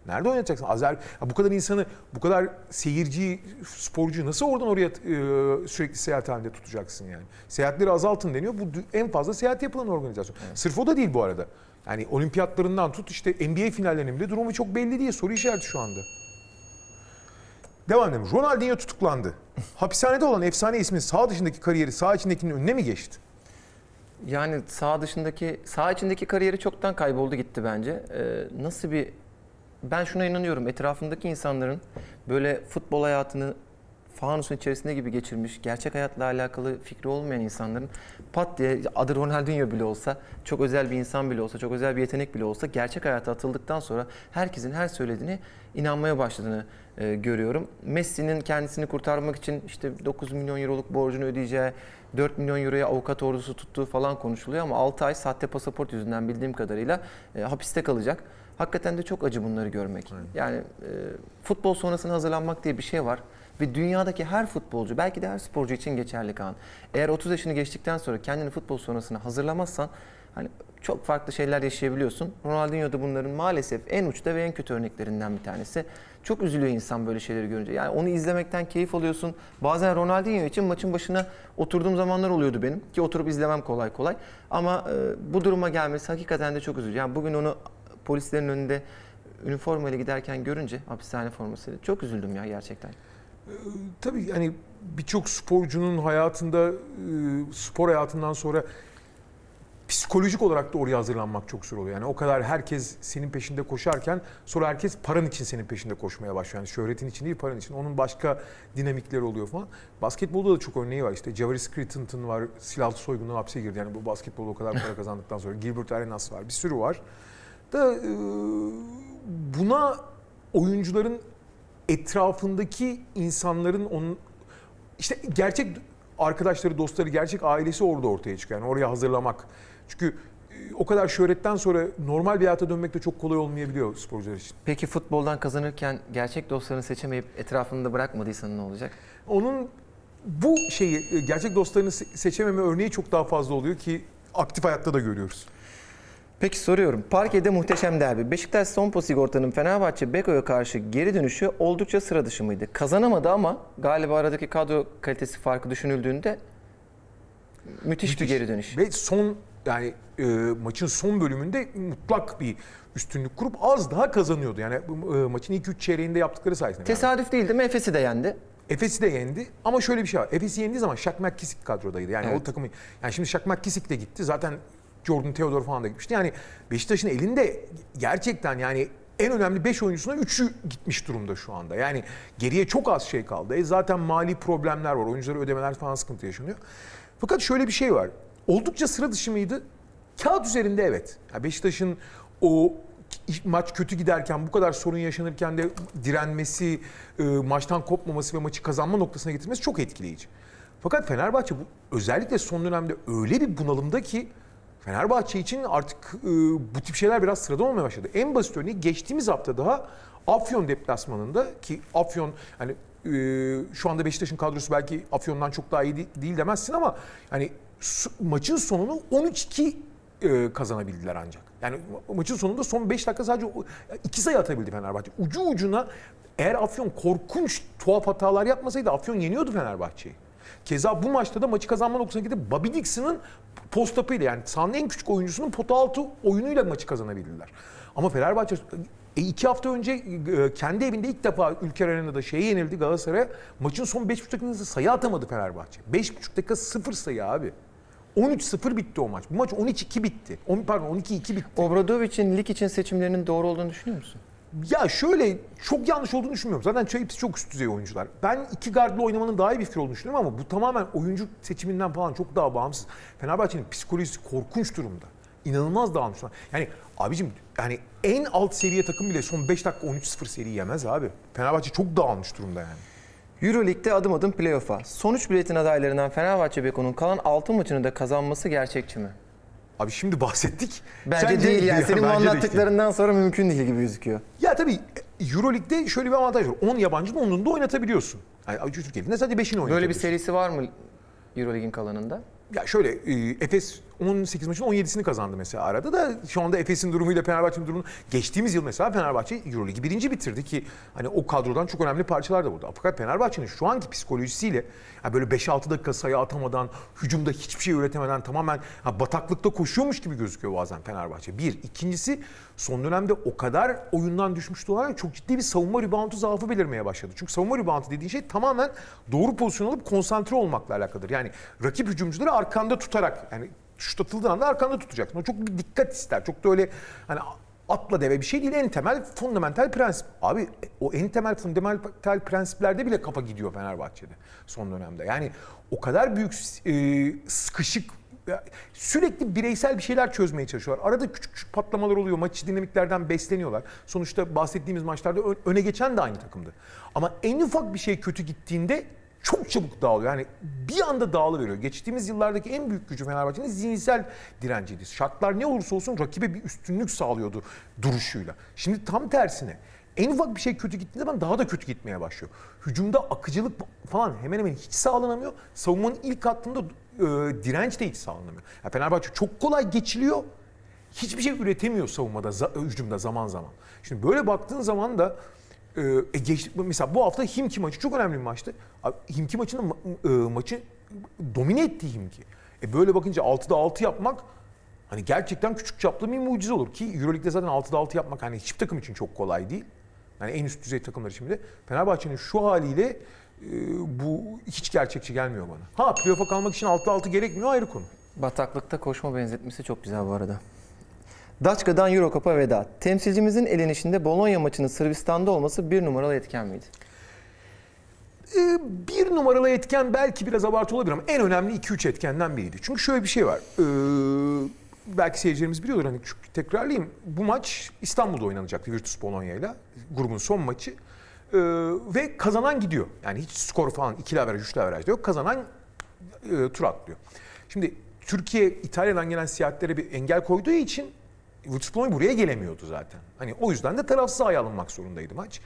Nerede oynayacaksın? Azer, ya bu kadar insanı, bu kadar seyirci, sporcu nasıl oradan oraya e, sürekli seyahat halinde tutacaksın yani? Seyahatleri azaltın deniyor. Bu en fazla seyahat yapılan organizasyon. Evet. Sırf o da değil bu arada. Yani olimpiyatlarından tut işte NBA finallerinin bile durumu çok belli diye soru işareti şu anda. Devam edelim. Ronaldinho tutuklandı. Hapishanede olan efsane ismin sağ dışındaki kariyeri sağ içindekinin önüne mi geçti? yani sağ dışındaki, sağ içindeki kariyeri çoktan kayboldu gitti bence. Ee, nasıl bir, ben şuna inanıyorum. Etrafındaki insanların böyle futbol hayatını fanusun içerisinde gibi geçirmiş, gerçek hayatla alakalı fikri olmayan insanların pat diye adı Ronaldinho bile olsa, çok özel bir insan bile olsa, çok özel bir yetenek bile olsa gerçek hayata atıldıktan sonra herkesin her söylediğine inanmaya başladığını e, görüyorum. Messi'nin kendisini kurtarmak için işte 9 milyon euroluk borcunu ödeyeceği, 4 milyon euroya avukat ordusu tuttuğu falan konuşuluyor ama 6 ay sahte pasaport yüzünden bildiğim kadarıyla e, hapiste kalacak. Hakikaten de çok acı bunları görmek. Aynen. Yani e, futbol sonrasına hazırlanmak diye bir şey var. Ve dünyadaki her futbolcu, belki de her sporcu için geçerli kan. Eğer 30 yaşını geçtikten sonra kendini futbol sonrasına hazırlamazsan Hani çok farklı şeyler yaşayabiliyorsun. Ronaldinho da bunların maalesef en uçta ve en kötü örneklerinden bir tanesi. Çok üzülüyor insan böyle şeyleri görünce. Yani onu izlemekten keyif alıyorsun. Bazen Ronaldinho için maçın başına oturduğum zamanlar oluyordu benim. Ki oturup izlemem kolay kolay. Ama e, bu duruma gelmesi hakikaten de çok üzücü. Yani bugün onu polislerin önünde üniformayla giderken görünce hapishane formasıyla çok üzüldüm ya gerçekten. Tabii hani birçok sporcunun hayatında e, spor hayatından sonra psikolojik olarak da oraya hazırlanmak çok zor oluyor. Yani o kadar herkes senin peşinde koşarken sonra herkes paran için senin peşinde koşmaya başlıyor. Yani şöhretin için değil paran için. Onun başka dinamikleri oluyor falan. Basketbolda da çok örneği var. İşte Javaris Crittenton var. Silahlı soygundan hapse girdi. Yani bu basketbolda o kadar para kazandıktan sonra. Gilbert Arenas var. Bir sürü var. Da e, buna oyuncuların etrafındaki insanların onun işte gerçek arkadaşları, dostları, gerçek ailesi orada ortaya çıkıyor. Yani oraya hazırlamak çünkü e, o kadar şöhretten sonra normal bir hayata dönmek de çok kolay olmayabiliyor sporcular için. Peki futboldan kazanırken gerçek dostlarını seçemeyip etrafında bırakmadıysan ne olacak? Onun bu şeyi e, gerçek dostlarını seçememe örneği çok daha fazla oluyor ki aktif hayatta da görüyoruz. Peki soruyorum. Parkede muhteşem derbi. Beşiktaş Sompo Sigorta'nın Fenerbahçe Beko'ya karşı geri dönüşü oldukça sıra dışı mıydı? Kazanamadı ama galiba aradaki kadro kalitesi farkı düşünüldüğünde müthiş, müthiş. bir geri dönüş. Ve son yani e, maçın son bölümünde mutlak bir üstünlük kurup az daha kazanıyordu. Yani e, maçın ilk üç çeyreğinde yaptıkları sayesinde. Tesadüf yani. değil değil mi? Efes'i de yendi. Efes'i de yendi ama şöyle bir şey var. Efes'i yendiği zaman Shaq McKissick kadrodaydı. Yani evet. o takımı yani şimdi Shaq McKissick de gitti. Zaten Jordan Theodore falan da gitmişti. Yani Beşiktaş'ın elinde gerçekten yani en önemli 5 oyuncusuna 3'ü gitmiş durumda şu anda. Yani geriye çok az şey kaldı. E zaten mali problemler var. Oyunculara ödemeler falan sıkıntı yaşanıyor. Fakat şöyle bir şey var oldukça sıra dışı mıydı? Kağıt üzerinde evet. Ya Beşiktaş'ın o maç kötü giderken bu kadar sorun yaşanırken de direnmesi, e, maçtan kopmaması ve maçı kazanma noktasına getirmesi çok etkileyici. Fakat Fenerbahçe bu özellikle son dönemde öyle bir bunalımda ki Fenerbahçe için artık e, bu tip şeyler biraz sıradan olmaya başladı. En basit örneği geçtiğimiz hafta daha Afyon deplasmanında ki Afyon hani şu anda Beşiktaş'ın kadrosu belki Afyon'dan çok daha iyi değil demezsin ama hani maçın sonunu 13-2 e, kazanabildiler ancak. Yani maçın sonunda son 5 dakika sadece iki sayı atabildi Fenerbahçe. Ucu ucuna eğer Afyon korkunç tuhaf hatalar yapmasaydı Afyon yeniyordu Fenerbahçe'yi. Keza bu maçta da maçı kazanma noktasına gidip Bobby Dixon'ın postapıyla yani sahanın en küçük oyuncusunun pota altı oyunuyla maçı kazanabildiler. Ama Fenerbahçe e, iki hafta önce e, kendi evinde ilk defa Ülker Arena'da şeye yenildi Galatasaray. Maçın son 5,5 dakikasında sayı atamadı Fenerbahçe. 5,5 dakika sıfır sayı abi. 13-0 bitti o maç. Bu maç 13-2 bitti. pardon 12-2 bitti. Obradovic'in lig için seçimlerinin doğru olduğunu düşünüyor musun? Ya şöyle çok yanlış olduğunu düşünmüyorum. Zaten hepsi çok üst düzey oyuncular. Ben iki gardlı oynamanın daha iyi bir fikir olduğunu düşünüyorum ama bu tamamen oyuncu seçiminden falan çok daha bağımsız. Fenerbahçe'nin psikolojisi korkunç durumda. İnanılmaz dağılmış. Yani abicim yani en alt seviye takım bile son 5 dakika 13-0 seri yemez abi. Fenerbahçe çok dağılmış durumda yani. Euroleague'de adım adım playoff'a. Sonuç biletin adaylarından Fenerbahçe Beko'nun kalan 6 maçını da kazanması gerçekçi mi? Abi şimdi bahsettik. Bence Sence değil yani. Senin bu anlattıklarından işte. sonra mümkün değil gibi gözüküyor. Ya tabii Euroleague'de şöyle bir avantaj var. 10 mı onun da oynatabiliyorsun. Yani Türkiye Ligi'nde sadece 5'ini oynatabiliyorsun. Böyle bir serisi var mı Euroleague'in kalanında? Ya şöyle e, Efes 18 maçın 17'sini kazandı mesela arada da şu anda Efes'in durumuyla Fenerbahçe'nin durumu geçtiğimiz yıl mesela Fenerbahçe Euroligi birinci bitirdi ki hani o kadrodan çok önemli parçalar da burada. Fakat Fenerbahçe'nin şu anki psikolojisiyle yani böyle 5-6 dakika sayı atamadan, hücumda hiçbir şey üretemeden tamamen yani bataklıkta koşuyormuş gibi gözüküyor bazen Fenerbahçe. Bir. ikincisi son dönemde o kadar oyundan düşmüştü olarak çok ciddi bir savunma reboundu zaafı belirmeye başladı. Çünkü savunma reboundu dediğin şey tamamen doğru pozisyon alıp konsantre olmakla alakalıdır. Yani rakip hücumcuları arkanda tutarak yani atıldığı anda arkanda tutacaksın. O çok dikkat ister. Çok da öyle hani atla deve bir şey değil. En temel fundamental prensip. Abi o en temel fundamental prensiplerde bile kafa gidiyor Fenerbahçe'de son dönemde. Yani o kadar büyük e, sıkışık sürekli bireysel bir şeyler çözmeye çalışıyorlar. Arada küçük küçük patlamalar oluyor. Maç dinamiklerden besleniyorlar. Sonuçta bahsettiğimiz maçlarda öne geçen de aynı takımdı. Ama en ufak bir şey kötü gittiğinde çok çabuk dağılıyor. Yani bir anda dağılıveriyor. Geçtiğimiz yıllardaki en büyük gücü Fenerbahçe'nin zihinsel direnciydi. Şartlar ne olursa olsun rakibe bir üstünlük sağlıyordu duruşuyla. Şimdi tam tersine. En ufak bir şey kötü gittiğinde ben daha da kötü gitmeye başlıyor. Hücumda akıcılık falan hemen hemen hiç sağlanamıyor. Savunmanın ilk hattında e, direnç de hiç sağlanamıyor. Yani Fenerbahçe çok kolay geçiliyor. Hiçbir şey üretemiyor savunmada, hücumda zaman zaman. Şimdi böyle baktığın zaman da ee, e, geçtik mesela bu hafta Himki maçı çok önemli bir maçtı. Himki maçının e, maçı domine etti Himki. E böyle bakınca 6'da 6 yapmak hani gerçekten küçük çaplı bir mucize olur ki EuroLeague'de zaten 6'da 6 yapmak hani hiçbir takım için çok kolay değil. Yani en üst düzey takımlar için de Fenerbahçe'nin şu haliyle e, bu hiç gerçekçi gelmiyor bana. Ha playoff'a kalmak için 6'da 6 gerekmiyor ayrı konu. Bataklıkta koşma benzetmesi çok güzel bu arada. Daçka'dan Eurocup'a e veda. Temsilcimizin elenişinde Bologna maçının Sırbistan'da olması bir numaralı etken miydi? Ee, bir numaralı etken belki biraz abartı olabilir ama en önemli 2-3 etkenden biriydi. Çünkü şöyle bir şey var. Ee, belki seyircilerimiz biliyordur hani tekrarlayayım. Bu maç İstanbul'da oynanacaktı Virtus Bologna ile. Grubun son maçı. Ee, ve kazanan gidiyor. Yani hiç skor falan ikili averaj, üçlü averaj yok. Kazanan e, tur atlıyor. Şimdi Türkiye İtalya'dan gelen siyahatlere bir engel koyduğu için Wutsploy buraya gelemiyordu zaten. Hani o yüzden de tarafsız ayağa alınmak zorundaydı maç.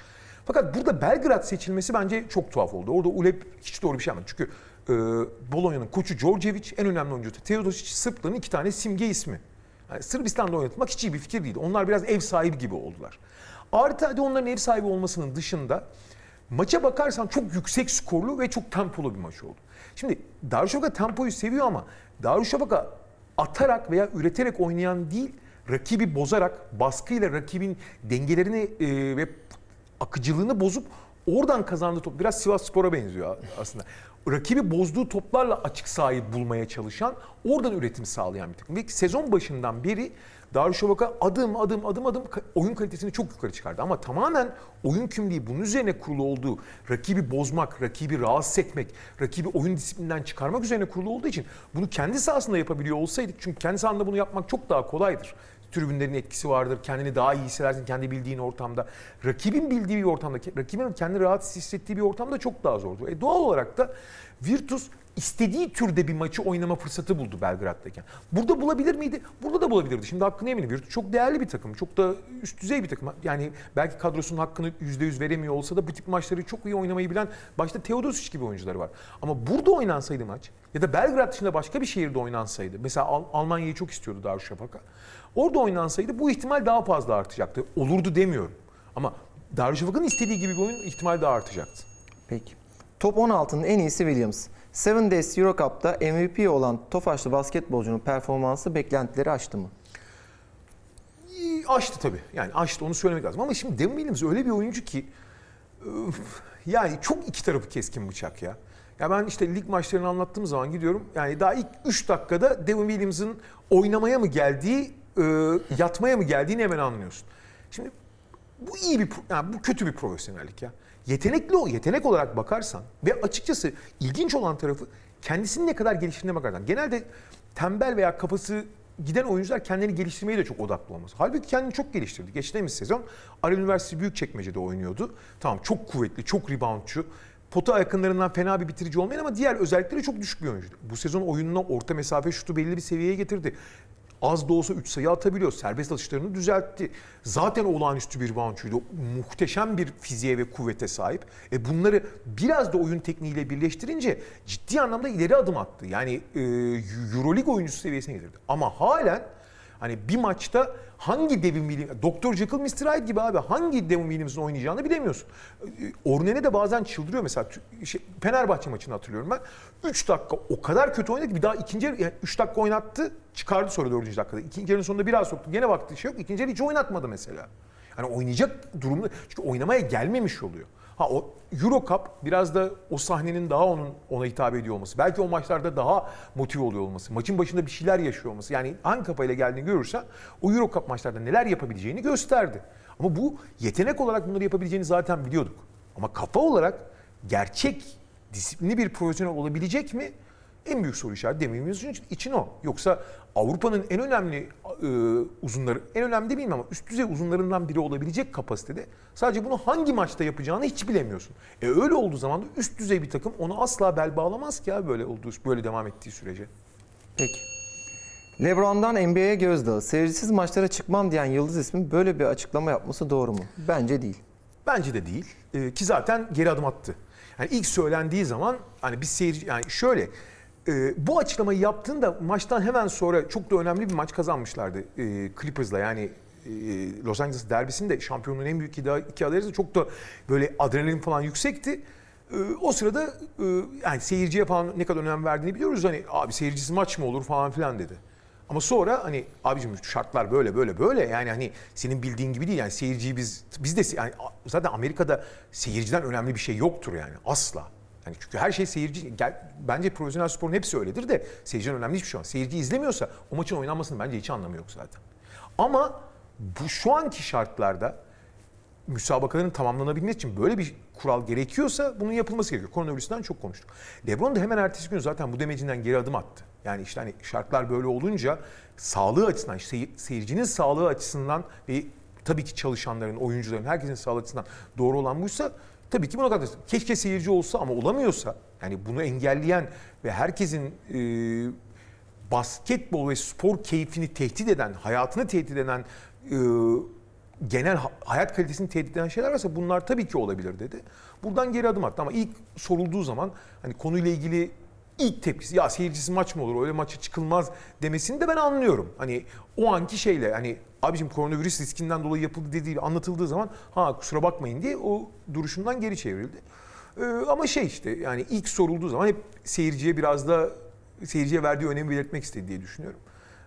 Fakat burada Belgrad seçilmesi bence çok tuhaf oldu. Orada Ulep hiç doğru bir şey yapmadı. Çünkü e, Bolonya'nın koçu Djordjevic, en önemli oyuncu. Teodosic, Sırpların iki tane simge ismi. Yani Sırbistan'da oynatmak hiç iyi bir fikir değildi. Onlar biraz ev sahibi gibi oldular. Artı hadi onların ev sahibi olmasının dışında maça bakarsan çok yüksek skorlu ve çok tempolu bir maç oldu. Şimdi Darüşşafaka tempoyu seviyor ama Darüşşafaka atarak veya üreterek oynayan değil, rakibi bozarak baskıyla rakibin dengelerini e, ve akıcılığını bozup oradan kazandığı top biraz Sivas Spor'a benziyor aslında. Rakibi bozduğu toplarla açık sahip bulmaya çalışan, oradan üretim sağlayan bir takım. Ve sezon başından beri Darüşşafaka adım adım adım adım oyun kalitesini çok yukarı çıkardı. Ama tamamen oyun kimliği bunun üzerine kurulu olduğu, rakibi bozmak, rakibi rahatsız etmek, rakibi oyun disiplinden çıkarmak üzerine kurulu olduğu için bunu kendi sahasında yapabiliyor olsaydık çünkü kendi sahanda bunu yapmak çok daha kolaydır tribünlerin etkisi vardır. Kendini daha iyi hissedersin kendi bildiğin ortamda. Rakibin bildiği bir ortamda, rakibin kendi rahat hissettiği bir ortamda çok daha zordu. E doğal olarak da Virtus istediği türde bir maçı oynama fırsatı buldu Belgrad'dayken. Burada bulabilir miydi? Burada da bulabilirdi. Şimdi hakkını eminim. Virtus çok değerli bir takım. Çok da üst düzey bir takım. Yani belki kadrosunun hakkını %100 veremiyor olsa da bu tip maçları çok iyi oynamayı bilen başta Teodosic gibi oyuncuları var. Ama burada oynansaydı maç ya da Belgrad dışında başka bir şehirde oynansaydı. Mesela Al- Almanya'yı çok istiyordu Darüşşafaka. Orada oynansaydı bu ihtimal daha fazla artacaktı. Olurdu demiyorum. Ama Darüşşafakın istediği gibi bir oyun ihtimal daha artacaktı. Peki. Top 16'nın en iyisi Williams. Seven Days Euro Cup'ta MVP olan Tofaşlı basketbolcunun performansı beklentileri aştı mı? Aştı tabii. Yani aştı onu söylemek lazım. Ama şimdi Devin Williams öyle bir oyuncu ki yani çok iki tarafı keskin bıçak ya. Ya ben işte lig maçlarını anlattığım zaman gidiyorum. Yani daha ilk 3 dakikada Devin Williams'ın oynamaya mı geldiği e, yatmaya mı geldiğini hemen anlıyorsun. Şimdi bu iyi bir, yani bu kötü bir profesyonellik ya. Yetenekli o, yetenek olarak bakarsan ve açıkçası ilginç olan tarafı kendisini ne kadar geliştirdiğine bakarsan. Genelde tembel veya kafası giden oyuncular kendini geliştirmeye de çok odaklı olması. Halbuki kendini çok geliştirdi. Geçtiğimiz sezon Arel Üniversitesi büyük çekmecede oynuyordu. Tamam çok kuvvetli, çok reboundçu. Pota yakınlarından fena bir bitirici olmayan ama diğer özellikleri çok düşük bir oyuncu. Bu sezon oyununa orta mesafe şutu belli bir seviyeye getirdi az da olsa 3 sayı atabiliyor. Serbest atışlarını düzeltti. Zaten olağanüstü bir bounçuydu. Muhteşem bir fiziğe ve kuvvete sahip. E bunları biraz da oyun tekniğiyle birleştirince ciddi anlamda ileri adım attı. Yani e, Euroleague oyuncusu seviyesine getirdi. Ama halen Hani bir maçta hangi Devin Williams, Doktor Jekyll Mr. Hyde gibi abi hangi Devin Williams'ın oynayacağını bilemiyorsun. Ee, Ornene de bazen çıldırıyor mesela. Şey, Fenerbahçe maçını hatırlıyorum ben. 3 dakika o kadar kötü oynadı ki bir daha ikinci yarı, yani dakika oynattı çıkardı sonra 4. dakikada. İkinci yarının sonunda biraz soktu. Gene baktı şey yok. İkinci hiç oynatmadı mesela. Hani oynayacak durumda çünkü oynamaya gelmemiş oluyor. Ha o Euro Cup biraz da o sahnenin daha onun ona hitap ediyor olması. Belki o maçlarda daha motive oluyor olması. Maçın başında bir şeyler yaşıyor olması. Yani hangi kafayla geldiğini görürsen o Euro Cup maçlarda neler yapabileceğini gösterdi. Ama bu yetenek olarak bunları yapabileceğini zaten biliyorduk. Ama kafa olarak gerçek disiplinli bir profesyonel olabilecek mi? En büyük soru işareti demirimiz için, için o. Yoksa Avrupa'nın en önemli e, uzunları, en önemli bilmem ama üst düzey uzunlarından biri olabilecek kapasitede sadece bunu hangi maçta yapacağını hiç bilemiyorsun. E öyle olduğu zaman da üst düzey bir takım onu asla bel bağlamaz ki ya böyle olduğu, böyle devam ettiği sürece. Peki. Lebron'dan NBA'ye gözdağı. Seyircisiz maçlara çıkmam diyen Yıldız ismin böyle bir açıklama yapması doğru mu? Bence değil. Bence de değil. Ee, ki zaten geri adım attı. Yani ilk söylendiği zaman hani biz seyirci yani şöyle e, bu açıklamayı yaptığında maçtan hemen sonra çok da önemli bir maç kazanmışlardı e, Clippers'la. Yani e, Los Angeles derbisinde şampiyonluğun en büyük iddia, iki adayı da çok da böyle adrenalin falan yüksekti. E, o sırada e, yani seyirciye falan ne kadar önem verdiğini biliyoruz. Hani abi seyircisi maç mı olur falan filan dedi. Ama sonra hani abicim şartlar böyle böyle böyle yani hani senin bildiğin gibi değil yani seyirciyi biz biz de yani zaten Amerika'da seyirciden önemli bir şey yoktur yani asla. Hani çünkü her şey seyirci, gel, bence profesyonel sporun hepsi öyledir de seyirci önemli hiçbir şey yok. Seyirci izlemiyorsa o maçın oynanmasını bence hiç anlamı yok zaten. Ama bu şu anki şartlarda müsabakaların tamamlanabilmesi için böyle bir kural gerekiyorsa bunun yapılması gerekiyor. Koronavirüsten çok konuştuk. Lebron da hemen ertesi gün zaten bu demecinden geri adım attı. Yani işte hani şartlar böyle olunca sağlığı açısından, seyircinin sağlığı açısından ve tabii ki çalışanların, oyuncuların, herkesin sağlığı açısından doğru olan buysa Tabii ki buna kadar keşke seyirci olsa ama olamıyorsa yani bunu engelleyen ve herkesin e, basketbol ve spor keyfini tehdit eden, hayatını tehdit eden e, genel hayat kalitesini tehdit eden şeyler varsa bunlar tabii ki olabilir dedi. Buradan geri adım attı ama ilk sorulduğu zaman hani konuyla ilgili ilk tepkisi ya seyircisi maç mı olur öyle maça çıkılmaz demesini de ben anlıyorum. Hani o anki şeyle hani abicim koronavirüs riskinden dolayı yapıldı dediği anlatıldığı zaman ha kusura bakmayın diye o duruşundan geri çevrildi. Ee, ama şey işte yani ilk sorulduğu zaman hep seyirciye biraz da seyirciye verdiği önemi belirtmek istedi diye düşünüyorum.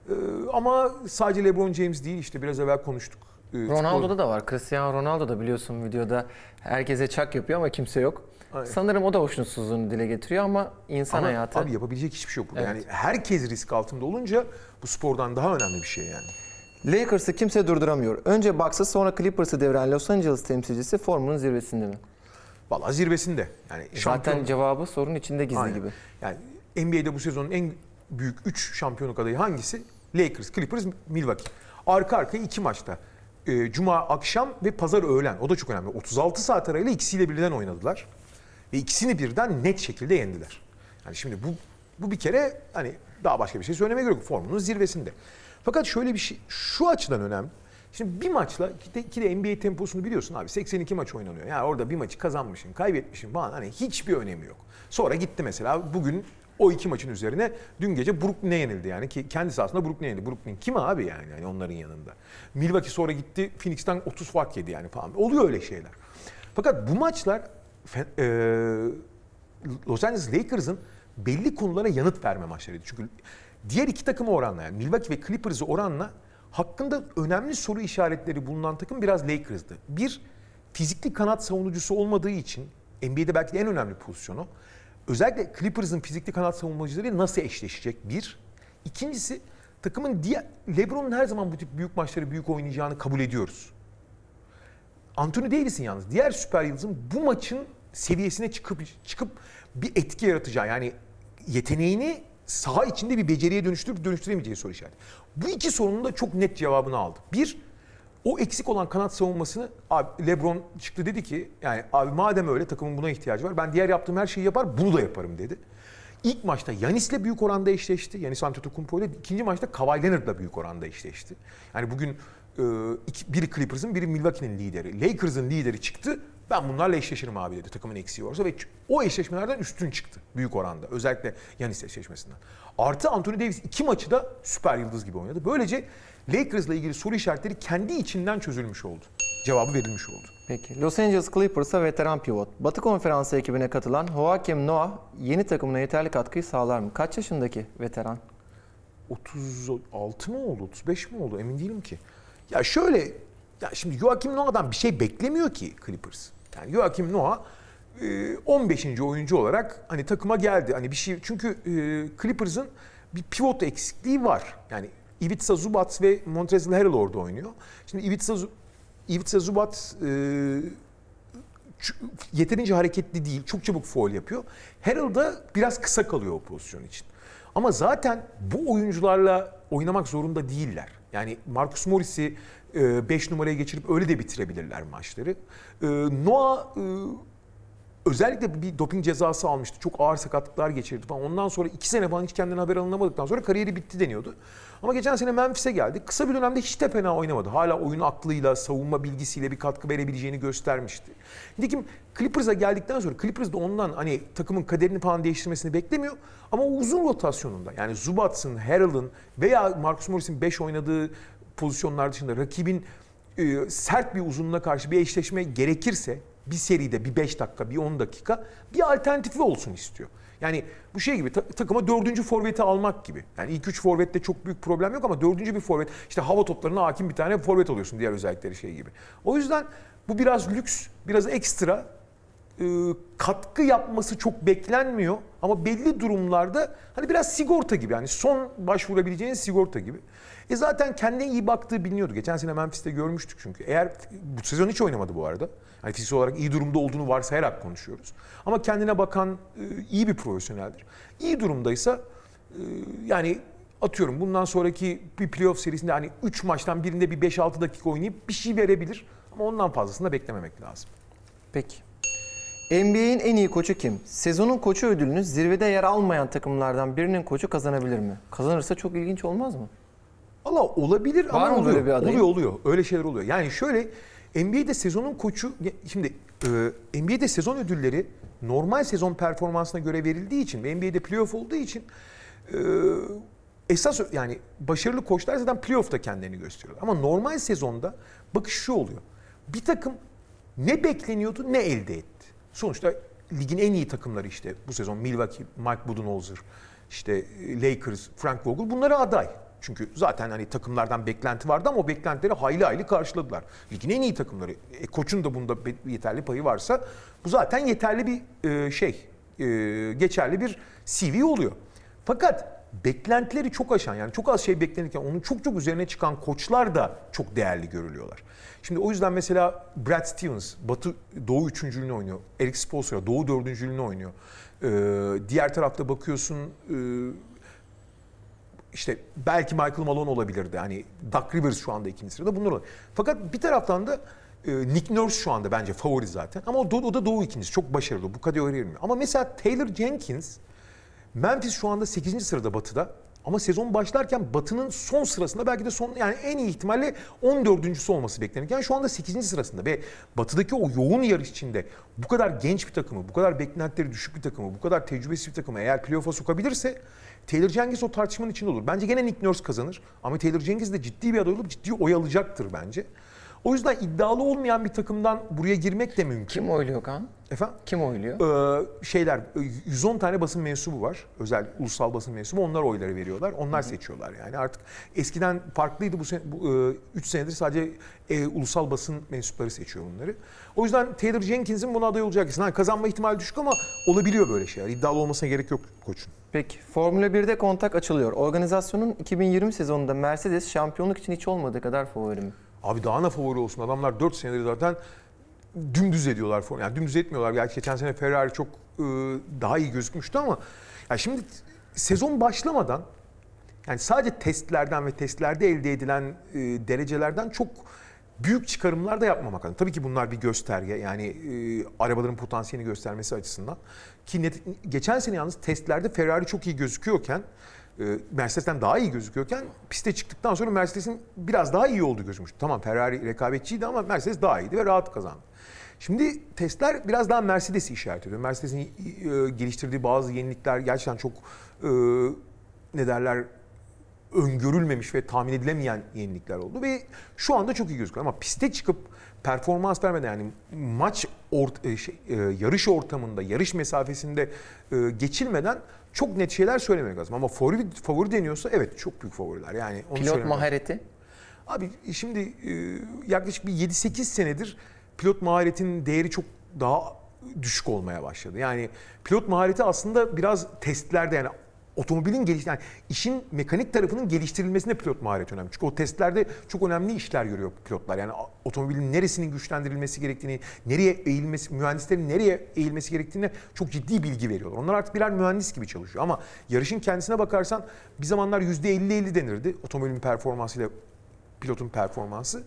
Ee, ama sadece LeBron James değil işte biraz evvel konuştuk. Ee, Ronaldo'da da var. Cristiano Ronaldo da biliyorsun videoda herkese çak yapıyor ama kimse yok. Aynen. Sanırım o da hoşnutsuzluğunu dile getiriyor ama insan ama hayatı... Abi yapabilecek hiçbir şey yok burada. Evet. Yani herkes risk altında olunca bu spordan daha önemli bir şey yani. Lakers'ı kimse durduramıyor. Önce Bucks'ı sonra Clippers'ı devren Los Angeles temsilcisi formunun zirvesinde mi? Valla zirvesinde. Yani şampiyon... Zaten cevabı sorun içinde gizli Aynen. gibi. Yani NBA'de bu sezonun en büyük 3 şampiyonluk adayı hangisi? Lakers, Clippers, Milwaukee. Arka arkaya iki maçta. Ee, Cuma akşam ve pazar öğlen. O da çok önemli. 36 saat arayla ikisiyle birden oynadılar. Ve ikisini birden net şekilde yendiler. Yani şimdi bu bu bir kere hani daha başka bir şey söylemeye gerek yok. Formunun zirvesinde. Fakat şöyle bir şey şu açıdan önemli. Şimdi bir maçla ki de, ki de NBA temposunu biliyorsun abi 82 maç oynanıyor. Yani orada bir maçı kazanmışsın, kaybetmişsin falan hani hiçbir önemi yok. Sonra gitti mesela bugün o iki maçın üzerine dün gece Brooklyn'e yenildi yani ki kendisi aslında Brooklyn'e yenildi. Brooklyn kim abi yani, yani onların yanında. Milwaukee sonra gitti Phoenix'ten 30 fark yedi yani falan. Oluyor öyle şeyler. Fakat bu maçlar e, Los Angeles Lakers'ın belli konulara yanıt verme maçlarıydı. Çünkü diğer iki takımı oranla yani Milwaukee ve Clippers'ı oranla hakkında önemli soru işaretleri bulunan takım biraz Lakers'dı. Bir, fizikli kanat savunucusu olmadığı için NBA'de belki de en önemli pozisyonu. Özellikle Clippers'ın fizikli kanat savunmacıları nasıl eşleşecek? Bir. İkincisi takımın diğer LeBron'un her zaman bu tip büyük maçları büyük oynayacağını kabul ediyoruz. Anthony Davis'in yalnız diğer süper yıldızın bu maçın seviyesine çıkıp çıkıp bir etki yaratacağı yani yeteneğini saha içinde bir beceriye dönüştürüp dönüştüremeyeceği soru işareti. Bu iki sorunun da çok net cevabını aldı. Bir, o eksik olan kanat savunmasını abi LeBron çıktı dedi ki yani abi madem öyle takımın buna ihtiyacı var. Ben diğer yaptığım her şeyi yapar bunu da yaparım dedi. İlk maçta Yanis'le büyük oranda eşleşti. Yanis Antetokounmpo ile ikinci maçta Kawhi Leonard'la büyük oranda eşleşti. Yani bugün ee, biri Clippers'ın biri Milwaukee'nin lideri. Lakers'ın lideri çıktı. Ben bunlarla eşleşirim abi dedi takımın eksiği varsa ve o eşleşmelerden üstün çıktı büyük oranda. Özellikle Yanis eşleşmesinden. Artı Anthony Davis iki maçı da süper yıldız gibi oynadı. Böylece Lakers'la ilgili soru işaretleri kendi içinden çözülmüş oldu. Cevabı verilmiş oldu. Peki. Los Angeles Clippers'a veteran pivot. Batı Konferansı ekibine katılan Joakim Noah yeni takımına yeterli katkıyı sağlar mı? Kaç yaşındaki veteran? 36 mı oldu, 35 mi oldu emin değilim ki. Ya şöyle, ya şimdi Joakim Noah'dan bir şey beklemiyor ki Clippers. Yani Joakim Noah 15. E, oyuncu olarak hani takıma geldi. Hani bir şey çünkü e, Clippers'ın bir pivot eksikliği var. Yani Ivica Zubac ve Montrezl Harrell orada oynuyor. Şimdi Ivica, Ivica Zubac e, yeterince hareketli değil. Çok çabuk foul yapıyor. Harrell da biraz kısa kalıyor o pozisyon için. Ama zaten bu oyuncularla oynamak zorunda değiller. Yani Marcus Morris'i 5 e, numaraya geçirip öyle de bitirebilirler maçları. E, Noah e, özellikle bir doping cezası almıştı. Çok ağır sakatlıklar geçirdi falan. Ondan sonra iki sene falan hiç kendinden haber alınamadıktan sonra kariyeri bitti deniyordu. Ama geçen sene Memphis'e geldi. Kısa bir dönemde hiç de fena oynamadı. Hala oyun aklıyla, savunma bilgisiyle bir katkı verebileceğini göstermişti. Nitekim Clippers'a geldikten sonra Clippers de ondan hani takımın kaderini falan değiştirmesini beklemiyor. Ama o uzun rotasyonunda yani Zubats'ın, Harrell'ın veya Marcus Morris'in 5 oynadığı pozisyonlar dışında rakibin e, sert bir uzunluğa karşı bir eşleşme gerekirse bir seride bir 5 dakika, bir 10 dakika bir alternatifi olsun istiyor. Yani bu şey gibi takıma dördüncü forveti almak gibi. Yani ilk üç forvette çok büyük problem yok ama dördüncü bir forvet işte hava toplarına hakim bir tane forvet alıyorsun diğer özellikleri şey gibi. O yüzden bu biraz lüks, biraz ekstra e, katkı yapması çok beklenmiyor ama belli durumlarda hani biraz sigorta gibi yani son başvurabileceğin sigorta gibi. E zaten kendine iyi baktığı biliniyordu. Geçen sene Memphis'te görmüştük çünkü. Eğer bu sezon hiç oynamadı bu arada. Yani fiziksel olarak iyi durumda olduğunu varsayarak konuşuyoruz. Ama kendine bakan e, iyi bir profesyoneldir. İyi durumdaysa e, yani atıyorum bundan sonraki bir playoff serisinde hani 3 maçtan birinde bir 5-6 dakika oynayıp bir şey verebilir. Ama ondan fazlasını da beklememek lazım. Peki. NBA'in en iyi koçu kim? Sezonun koçu ödülünü zirvede yer almayan takımlardan birinin koçu kazanabilir mi? Kazanırsa çok ilginç olmaz mı? Allah olabilir Var ama oluyor. bir Oluyor oluyor. Öyle şeyler oluyor. Yani şöyle NBA'de sezonun koçu şimdi e, NBA'de sezon ödülleri normal sezon performansına göre verildiği için ve NBA'de playoff olduğu için e, esas yani başarılı koçlar zaten playoff'ta kendilerini gösteriyor. Ama normal sezonda bakış şu oluyor. Bir takım ne bekleniyordu ne elde etti. Sonuçta ligin en iyi takımları işte bu sezon Milwaukee, Mike Budenholzer, işte Lakers, Frank Vogel bunlara aday. Çünkü zaten hani takımlardan beklenti vardı ama o beklentileri hayli hayli karşıladılar. Ligin en iyi takımları. E, koçun da bunda yeterli payı varsa bu zaten yeterli bir e, şey. E, geçerli bir CV oluyor. Fakat beklentileri çok aşan yani çok az şey beklenirken onun çok çok üzerine çıkan koçlar da çok değerli görülüyorlar. Şimdi o yüzden mesela Brad Stevens Batı Doğu üçüncülüğünü oynuyor. Eric Spoelstra Doğu dördüncülüğünü oynuyor. Ee, diğer tarafta bakıyorsun e, işte belki Michael Malone olabilirdi. Hani Doug Rivers şu anda ikinci sırada bunlar olabilir. Fakat bir taraftan da e, Nick Nurse şu anda bence favori zaten. Ama o, o da Doğu ikincisi. Çok başarılı. Bu kategoriye girmiyor. Ama mesela Taylor Jenkins Memphis şu anda 8. sırada Batı'da. Ama sezon başlarken Batı'nın son sırasında belki de son yani en iyi ihtimalle 14.sü olması beklenirken şu anda 8. sırasında ve Batı'daki o yoğun yarış içinde bu kadar genç bir takımı, bu kadar beklentileri düşük bir takımı, bu kadar tecrübesiz bir takımı eğer playoff'a sokabilirse Taylor Jenkins o tartışmanın içinde olur. Bence gene Nick Nurse kazanır. Ama Taylor Jenkins de ciddi bir aday olup ciddi oy alacaktır bence. O yüzden iddialı olmayan bir takımdan buraya girmek de mümkün. Kim oyluyor Kan? Efendim? Kim oyluyor? Ee, şeyler 110 tane basın mensubu var. Özel ulusal basın mensubu. Onlar oyları veriyorlar. Onlar Hı-hı. seçiyorlar yani. Artık eskiden farklıydı bu 3 sene, senedir sadece e, ulusal basın mensupları seçiyor bunları. O yüzden Taylor Jenkins'in buna aday olacak. Yani kazanma ihtimali düşük ama olabiliyor böyle şeyler. İddialı olmasına gerek yok koçun. Peki. Formula 1'de kontak açılıyor. Organizasyonun 2020 sezonunda Mercedes şampiyonluk için hiç olmadığı kadar favori mi? Abi daha ne favori olsun adamlar 4 senedir zaten dümdüz ediyorlar. formu, Yani dümdüz etmiyorlar. Gerçi geçen sene Ferrari çok e, daha iyi gözükmüştü ama yani şimdi sezon başlamadan yani sadece testlerden ve testlerde elde edilen e, derecelerden çok büyük çıkarımlar da yapmamak lazım. Tabii ki bunlar bir gösterge yani e, arabaların potansiyelini göstermesi açısından. Ki net, geçen sene yalnız testlerde Ferrari çok iyi gözüküyorken ee, Mercedes'ten daha iyi gözüküyorken piste çıktıktan sonra Mercedes'in biraz daha iyi olduğu gözükmüş. Tamam Ferrari rekabetçiydi ama Mercedes daha iyiydi ve rahat kazandı. Şimdi testler biraz daha Mercedes'i işaret ediyor. Mercedes'in e, geliştirdiği bazı yenilikler gerçekten çok e, ne derler öngörülmemiş ve tahmin edilemeyen yenilikler oldu ve şu anda çok iyi gözüküyor ama piste çıkıp performans vermeden yani maç ort e, şey, e, yarış ortamında yarış mesafesinde e, geçilmeden çok net şeyler söylemek lazım. Ama favori, favori deniyorsa evet çok büyük favoriler. Yani onu Pilot mahareti? Abi şimdi e, yaklaşık bir 7-8 senedir pilot maharetinin değeri çok daha düşük olmaya başladı. Yani pilot mahareti aslında biraz testlerde yani otomobilin geliş yani işin mekanik tarafının geliştirilmesine pilot mahareti önemli. Çünkü o testlerde çok önemli işler görüyor pilotlar. Yani otomobilin neresinin güçlendirilmesi gerektiğini, nereye eğilmesi, mühendislerin nereye eğilmesi gerektiğini çok ciddi bilgi veriyorlar. Onlar artık birer mühendis gibi çalışıyor ama yarışın kendisine bakarsan bir zamanlar %50-50 denirdi otomobilin performansıyla pilotun performansı.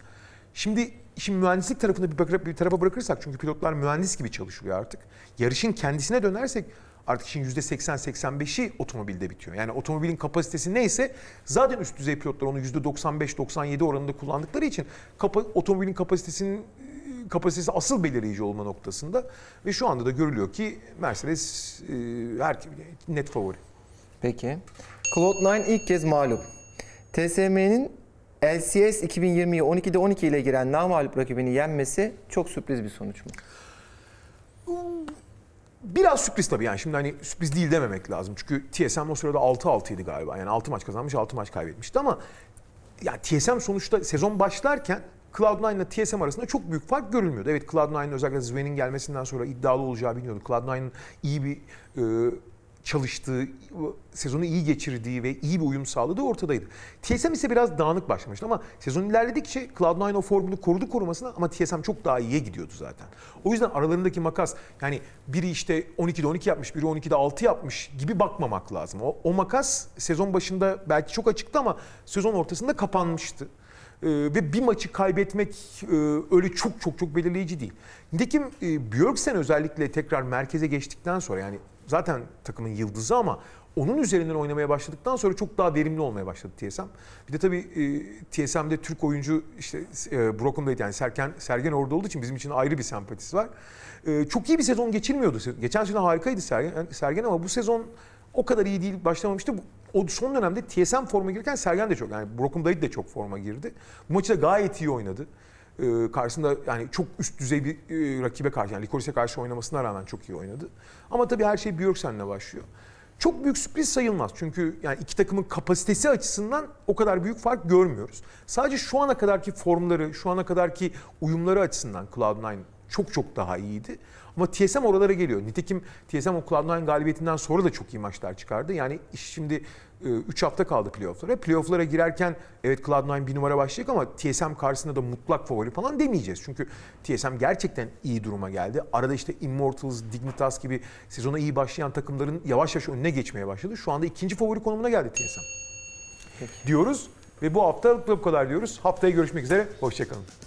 Şimdi işin mühendislik tarafını bir, bir tarafa bırakırsak çünkü pilotlar mühendis gibi çalışılıyor artık. Yarışın kendisine dönersek Artık işin %80-85'i otomobilde bitiyor. Yani otomobilin kapasitesi neyse zaten üst düzey pilotlar onu %95-97 oranında kullandıkları için kapa otomobilin kapasitesinin ıı, kapasitesi asıl belirleyici olma noktasında ve şu anda da görülüyor ki Mercedes e, her net favori. Peki. Cloud9 ilk kez mağlup. TSM'nin LCS 2020'yi 12'de 12 ile giren namalup rakibini yenmesi çok sürpriz bir sonuç mu? Biraz sürpriz tabii yani şimdi hani sürpriz değil dememek lazım. Çünkü TSM o sırada 6-6 idi galiba. Yani 6 maç kazanmış 6 maç kaybetmişti ama yani TSM sonuçta sezon başlarken Cloud9 ile TSM arasında çok büyük fark görülmüyordu. Evet Cloud9'ın özellikle Zven'in gelmesinden sonra iddialı olacağı biliniyordu. Cloud9'ın iyi bir e, çalıştığı, sezonu iyi geçirdiği ve iyi bir uyum sağladığı ortadaydı. TSM ise biraz dağınık başlamıştı ama sezon ilerledikçe Cloud9 o formunu korudu korumasına ama TSM çok daha iyiye gidiyordu zaten. O yüzden aralarındaki makas yani biri işte 12'de 12 yapmış, biri 12'de 6 yapmış gibi bakmamak lazım. O, o makas sezon başında belki çok açıktı ama sezon ortasında kapanmıştı. Ee, ve bir maçı kaybetmek e, öyle çok çok çok belirleyici değil. Nitekim e, Björksen özellikle tekrar merkeze geçtikten sonra yani zaten takımın yıldızı ama onun üzerinden oynamaya başladıktan sonra çok daha verimli olmaya başladı TSM. Bir de tabii e, TSM'de Türk oyuncu işte e, Brokum'daydı yani Serken, Sergen orada olduğu için bizim için ayrı bir sempatisi var. E, çok iyi bir sezon geçirmiyordu. Geçen sezon harikaydı Sergen, e, Sergen ama bu sezon o kadar iyi değil başlamamıştı. O son dönemde TSM forma girerken Sergen de çok yani Brokum Dayı da çok forma girdi. Bu maçı da gayet iyi oynadı. Ee, karşısında yani çok üst düzey bir e, rakibe karşı yani Likoris'e karşı oynamasına rağmen çok iyi oynadı. Ama tabii her şey Björksen'le başlıyor. Çok büyük sürpriz sayılmaz. Çünkü yani iki takımın kapasitesi açısından o kadar büyük fark görmüyoruz. Sadece şu ana kadarki formları, şu ana kadarki uyumları açısından Cloud9 çok çok daha iyiydi. Ama TSM oralara geliyor. Nitekim TSM o Cloud9 galibiyetinden sonra da çok iyi maçlar çıkardı. Yani iş şimdi 3 e, hafta kaldı playofflara. Playofflara girerken evet Cloud9 bir numara başlayacak ama TSM karşısında da mutlak favori falan demeyeceğiz. Çünkü TSM gerçekten iyi duruma geldi. Arada işte Immortals, Dignitas gibi sezona iyi başlayan takımların yavaş yavaş önüne geçmeye başladı. Şu anda ikinci favori konumuna geldi TSM. Peki. Diyoruz ve bu hafta bu kadar diyoruz. Haftaya görüşmek üzere. Hoşçakalın.